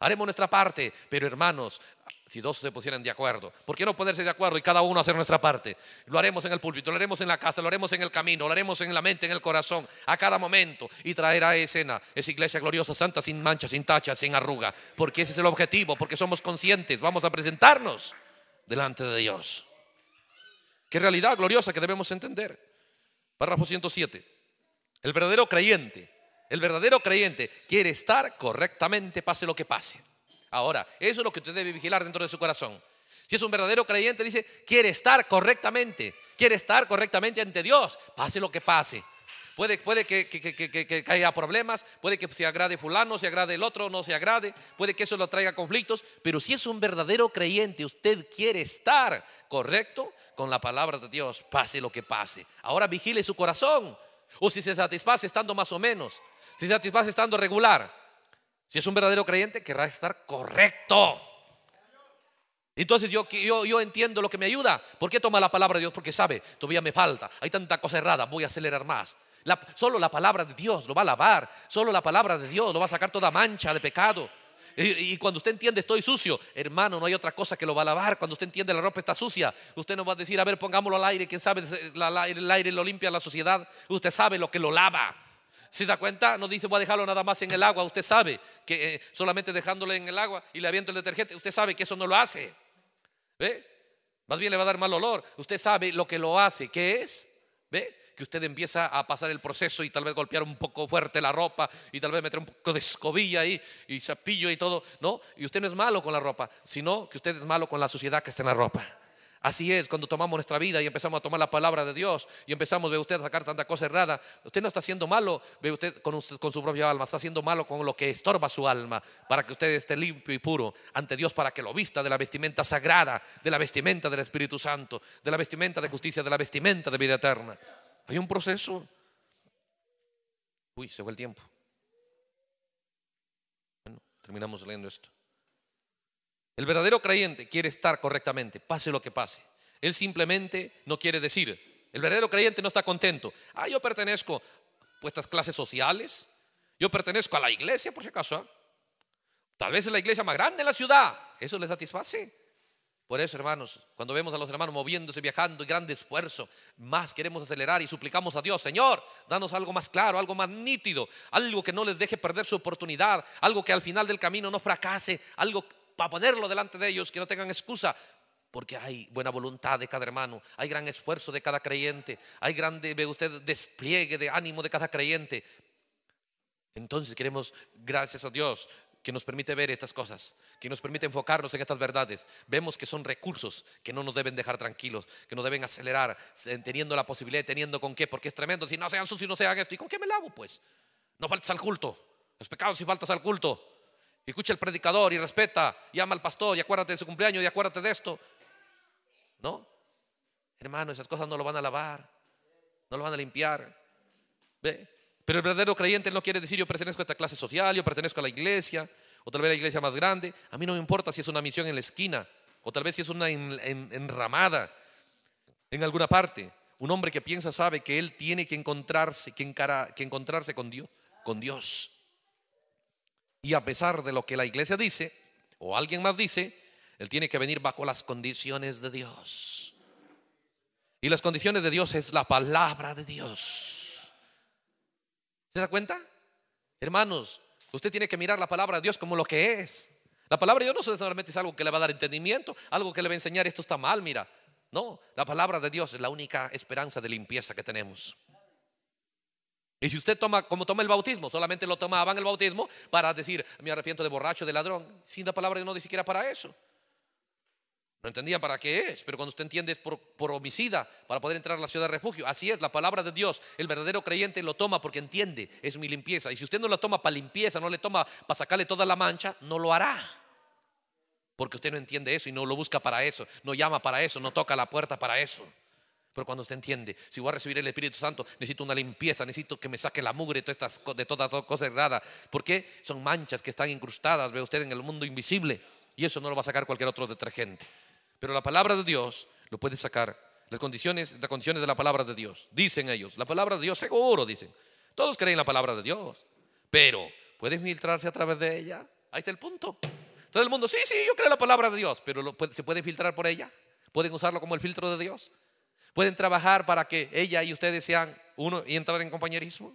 haremos nuestra parte, pero hermanos, si dos se pusieran de acuerdo, ¿por qué no ponerse de acuerdo y cada uno hacer nuestra parte? Lo haremos en el púlpito, lo haremos en la casa, lo haremos en el camino, lo haremos en la mente, en el corazón, a cada momento y traer a escena esa iglesia gloriosa, santa, sin mancha, sin tacha, sin arruga, porque ese es el objetivo, porque somos conscientes, vamos a presentarnos delante de Dios. Qué realidad gloriosa que debemos entender. Párrafo 107. El verdadero creyente el verdadero creyente quiere estar correctamente, pase lo que pase. Ahora, eso es lo que usted debe vigilar dentro de su corazón. Si es un verdadero creyente, dice, quiere estar correctamente, quiere estar correctamente ante Dios, pase lo que pase. Puede, puede que, haya problemas, puede que se agrade fulano, se agrade el otro, no se agrade, puede que eso lo traiga conflictos, pero si es un verdadero creyente, usted quiere estar correcto con la palabra de Dios, pase lo que pase. Ahora vigile su corazón, o si se satisface estando más o menos, si satisface estando regular. Si es un verdadero creyente, querrá estar correcto. Entonces yo, entiendo lo que me ayuda. ¿Por qué toma la palabra de Dios? Porque sabe, todavía me falta. Hay tanta cosa errada, voy a acelerar más. solo la palabra de Dios lo va a lavar. Solo la palabra de Dios lo va a sacar toda mancha de pecado. Y, y, cuando usted entiende, estoy sucio, hermano, no hay otra cosa que lo va a lavar. Cuando usted entiende, la ropa está sucia. Usted no va a decir, a ver, pongámoslo al aire, quién sabe, el aire lo limpia la sociedad. Usted sabe lo que lo lava. Si da cuenta, no dice voy a dejarlo nada más en el agua. Usted sabe que eh, solamente dejándole en el agua y le aviento el detergente, usted sabe que eso no lo hace. ¿Ve? Más bien le va a dar mal olor. Usted sabe lo que lo hace. ¿Qué es? ¿Ve? Que usted empieza a pasar el proceso y tal vez golpear un poco fuerte la ropa y tal vez meter un poco de escobilla ahí y, y y todo. No, y usted no es malo con la ropa, sino que usted es malo con la suciedad que está en la ropa. Así es, cuando tomamos nuestra vida y empezamos a tomar la palabra de Dios y empezamos, ve usted, a sacar tanta cosa errada, usted no está haciendo malo, ve usted con, con su propia alma, está haciendo malo con lo que estorba su alma, para que usted esté limpio y puro ante Dios, para que lo vista de la vestimenta sagrada, de la vestimenta del Espíritu Santo, de la vestimenta de justicia, de la vestimenta de vida eterna. Hay un proceso. Uy, se fue el tiempo. Bueno, terminamos leyendo esto. El verdadero creyente quiere estar correctamente, pase lo que pase. Él simplemente no quiere decir, el verdadero creyente no está contento. Ah, yo pertenezco a estas clases sociales, yo pertenezco a la iglesia por si acaso. ¿ah? Tal vez es la iglesia más grande de la ciudad, eso le satisface. Por eso, hermanos, cuando vemos a los hermanos moviéndose, viajando y Grande esfuerzo, más queremos acelerar y suplicamos a Dios, Señor, danos algo más claro, algo más nítido, algo que no les deje perder su oportunidad, algo que al final del camino no fracase, algo para ponerlo delante de ellos, que no tengan excusa, porque hay buena voluntad de cada hermano, hay gran esfuerzo de cada creyente, hay grande, ve usted, despliegue de ánimo de cada creyente. Entonces queremos, gracias a Dios, que nos permite ver estas cosas, que nos permite enfocarnos en estas verdades. Vemos que son recursos que no nos deben dejar tranquilos, que nos deben acelerar, teniendo la posibilidad, teniendo con qué, porque es tremendo. Si no sean sucios, no sean esto. ¿Y con qué me lavo? Pues no faltas al culto. Los pecados si faltas al culto escucha al predicador y respeta, llama al pastor, y acuérdate de su cumpleaños, y acuérdate de esto. ¿No? Hermano, esas cosas no lo van a lavar, no lo van a limpiar. ¿Ve? Pero el verdadero creyente no quiere decir yo pertenezco a esta clase social, yo pertenezco a la iglesia, o tal vez a la iglesia más grande. A mí no me importa si es una misión en la esquina, o tal vez si es una enramada en alguna parte. Un hombre que piensa sabe que él tiene que encontrarse, que, que encontrarse con Dios, con Dios. Y a pesar de lo que la iglesia dice, o alguien más dice, él tiene que venir bajo las condiciones de Dios. Y las condiciones de Dios es la palabra de Dios. ¿Se da cuenta? Hermanos, usted tiene que mirar la palabra de Dios como lo que es. La palabra de Dios no solamente es algo que le va a dar entendimiento, algo que le va a enseñar esto está mal, mira. No, la palabra de Dios es la única esperanza de limpieza que tenemos. Y si usted toma, como toma el bautismo, solamente lo tomaban el bautismo para decir, me arrepiento de borracho, de ladrón, sin la palabra de no ni siquiera para eso. No entendía para qué es, pero cuando usted entiende es por, por, homicida, para poder entrar a la ciudad de refugio. Así es, la palabra de Dios, el verdadero creyente lo toma porque entiende, es mi limpieza. Y si usted no la toma para limpieza, no le toma para sacarle toda la mancha, no lo hará. Porque usted no entiende eso y no lo busca para eso, no llama para eso, no toca la puerta para eso. Pero cuando usted entiende, si voy a recibir el Espíritu Santo, necesito una limpieza, necesito que me saque la mugre de todas estas de toda toda cosas Porque son manchas que están incrustadas, ve usted, en el mundo invisible. Y eso no lo va a sacar cualquier otro detergente. Pero la palabra de Dios lo puede sacar. Las condiciones, las condiciones de la palabra de Dios, dicen ellos. La palabra de Dios, seguro, dicen. Todos creen en la palabra de Dios. Pero, ¿puede filtrarse a través de ella? Ahí está el punto. Todo el mundo, sí, sí, yo creo la palabra de Dios, pero se puede filtrar por ella. ¿Pueden usarlo como el filtro de Dios? Pueden trabajar para que ella y ustedes sean uno y entrar en compañerismo.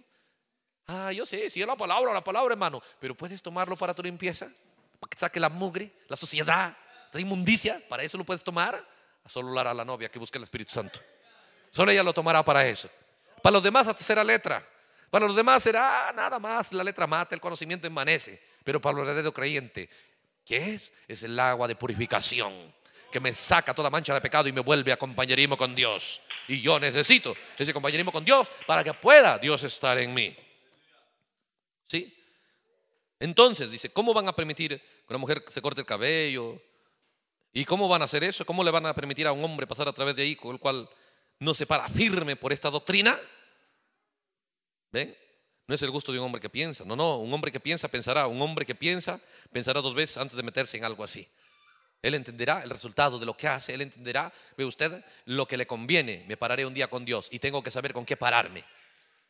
Ah, yo sé, si es la palabra, la palabra, hermano. Pero puedes tomarlo para tu limpieza, para que saque la mugre, la suciedad, la inmundicia. Para eso lo puedes tomar. Solo a la novia que busca el Espíritu Santo. Solo ella lo tomará para eso. Para los demás, hasta será letra. Para los demás será ah, nada más la letra mata, el conocimiento enmanece Pero para el verdadero creyente, ¿qué es? Es el agua de purificación que me saca toda mancha de pecado y me vuelve a compañerismo con Dios. Y yo necesito ese compañerismo con Dios para que pueda Dios estar en mí. ¿Sí? Entonces, dice, ¿cómo van a permitir que una mujer se corte el cabello? ¿Y cómo van a hacer eso? ¿Cómo le van a permitir a un hombre pasar a través de ahí con el cual no se para firme por esta doctrina? ¿Ven? No es el gusto de un hombre que piensa, no, no, un hombre que piensa pensará, un hombre que piensa pensará dos veces antes de meterse en algo así. Él entenderá el resultado de lo que hace, él entenderá, ve usted, lo que le conviene. Me pararé un día con Dios y tengo que saber con qué pararme.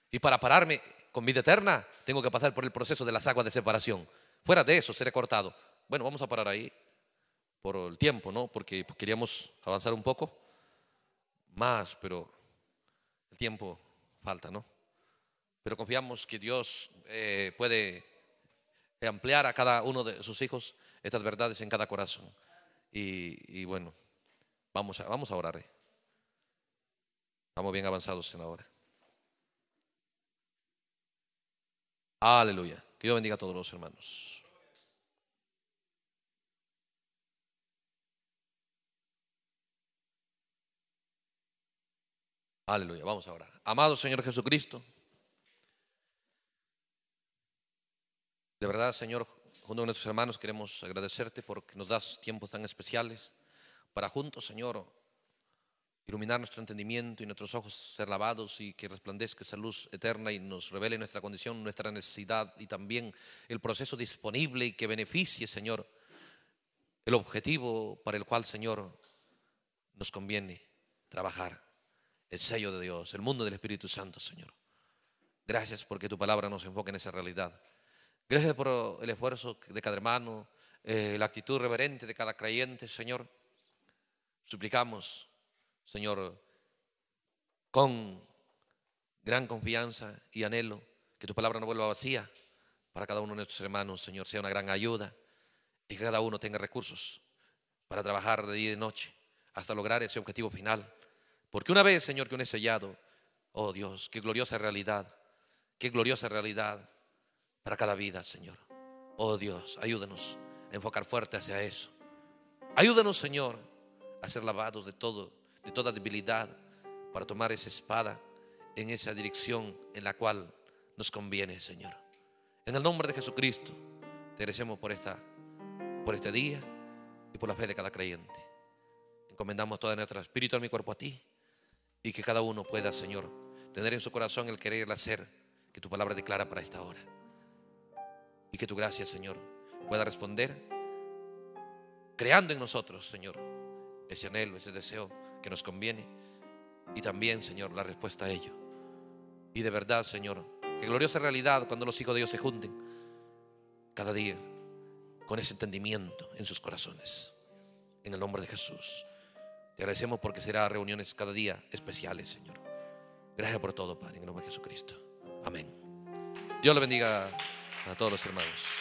Y para pararme con vida eterna, tengo que pasar por el proceso de las aguas de separación. Fuera de eso, seré cortado. Bueno, vamos a parar ahí por el tiempo, ¿no? Porque queríamos avanzar un poco más, pero el tiempo falta, ¿no? Pero confiamos que Dios eh, puede ampliar a cada uno de sus hijos estas verdades en cada corazón. Y, bueno, vamos a, vamos a orar. Eh. Estamos bien avanzados en la hora. Aleluya. Que Dios bendiga a todos los hermanos. Aleluya. Vamos a orar. Amado Señor Jesucristo. De verdad, Señor junto con nuestros hermanos queremos agradecerte porque nos das tiempos tan especiales para juntos, Señor, iluminar nuestro entendimiento y nuestros ojos ser lavados y que resplandezca esa luz eterna y nos revele nuestra condición, nuestra necesidad y también el proceso disponible y que beneficie, Señor, el objetivo para el cual, Señor, nos conviene trabajar. El sello de Dios, el mundo del Espíritu Santo, Señor. Gracias porque tu palabra nos enfoque en esa realidad. Gracias por el esfuerzo de cada hermano, eh, la actitud reverente de cada creyente, Señor. Suplicamos, Señor, con gran confianza y anhelo que tu palabra no vuelva vacía para cada uno de nuestros hermanos, Señor, sea una gran ayuda y que cada uno tenga recursos para trabajar de día y de noche hasta lograr ese objetivo final. Porque una vez, Señor, que uno es sellado, oh Dios, qué gloriosa realidad, qué gloriosa realidad para cada vida, Señor. Oh Dios, ayúdanos a enfocar fuerte hacia eso. Ayúdanos, Señor, a ser lavados de todo, de toda debilidad, para tomar esa espada en esa dirección en la cual nos conviene, Señor. En el nombre de Jesucristo, te agradecemos por, esta, por este día y por la fe de cada creyente. Encomendamos toda nuestra espíritu, mi cuerpo a ti y que cada uno pueda, Señor, tener en su corazón el querer el hacer que tu palabra declara para esta hora y que tu gracia, Señor, pueda responder creando en nosotros, Señor, ese anhelo, ese deseo que nos conviene y también, Señor, la respuesta a ello. Y de verdad, Señor, que gloriosa realidad cuando los hijos de Dios se junten cada día con ese entendimiento en sus corazones. En el nombre de Jesús. Te agradecemos porque será reuniones cada día especiales, Señor. Gracias por todo, Padre, en el nombre de Jesucristo. Amén. Dios le bendiga a todos los hermanos.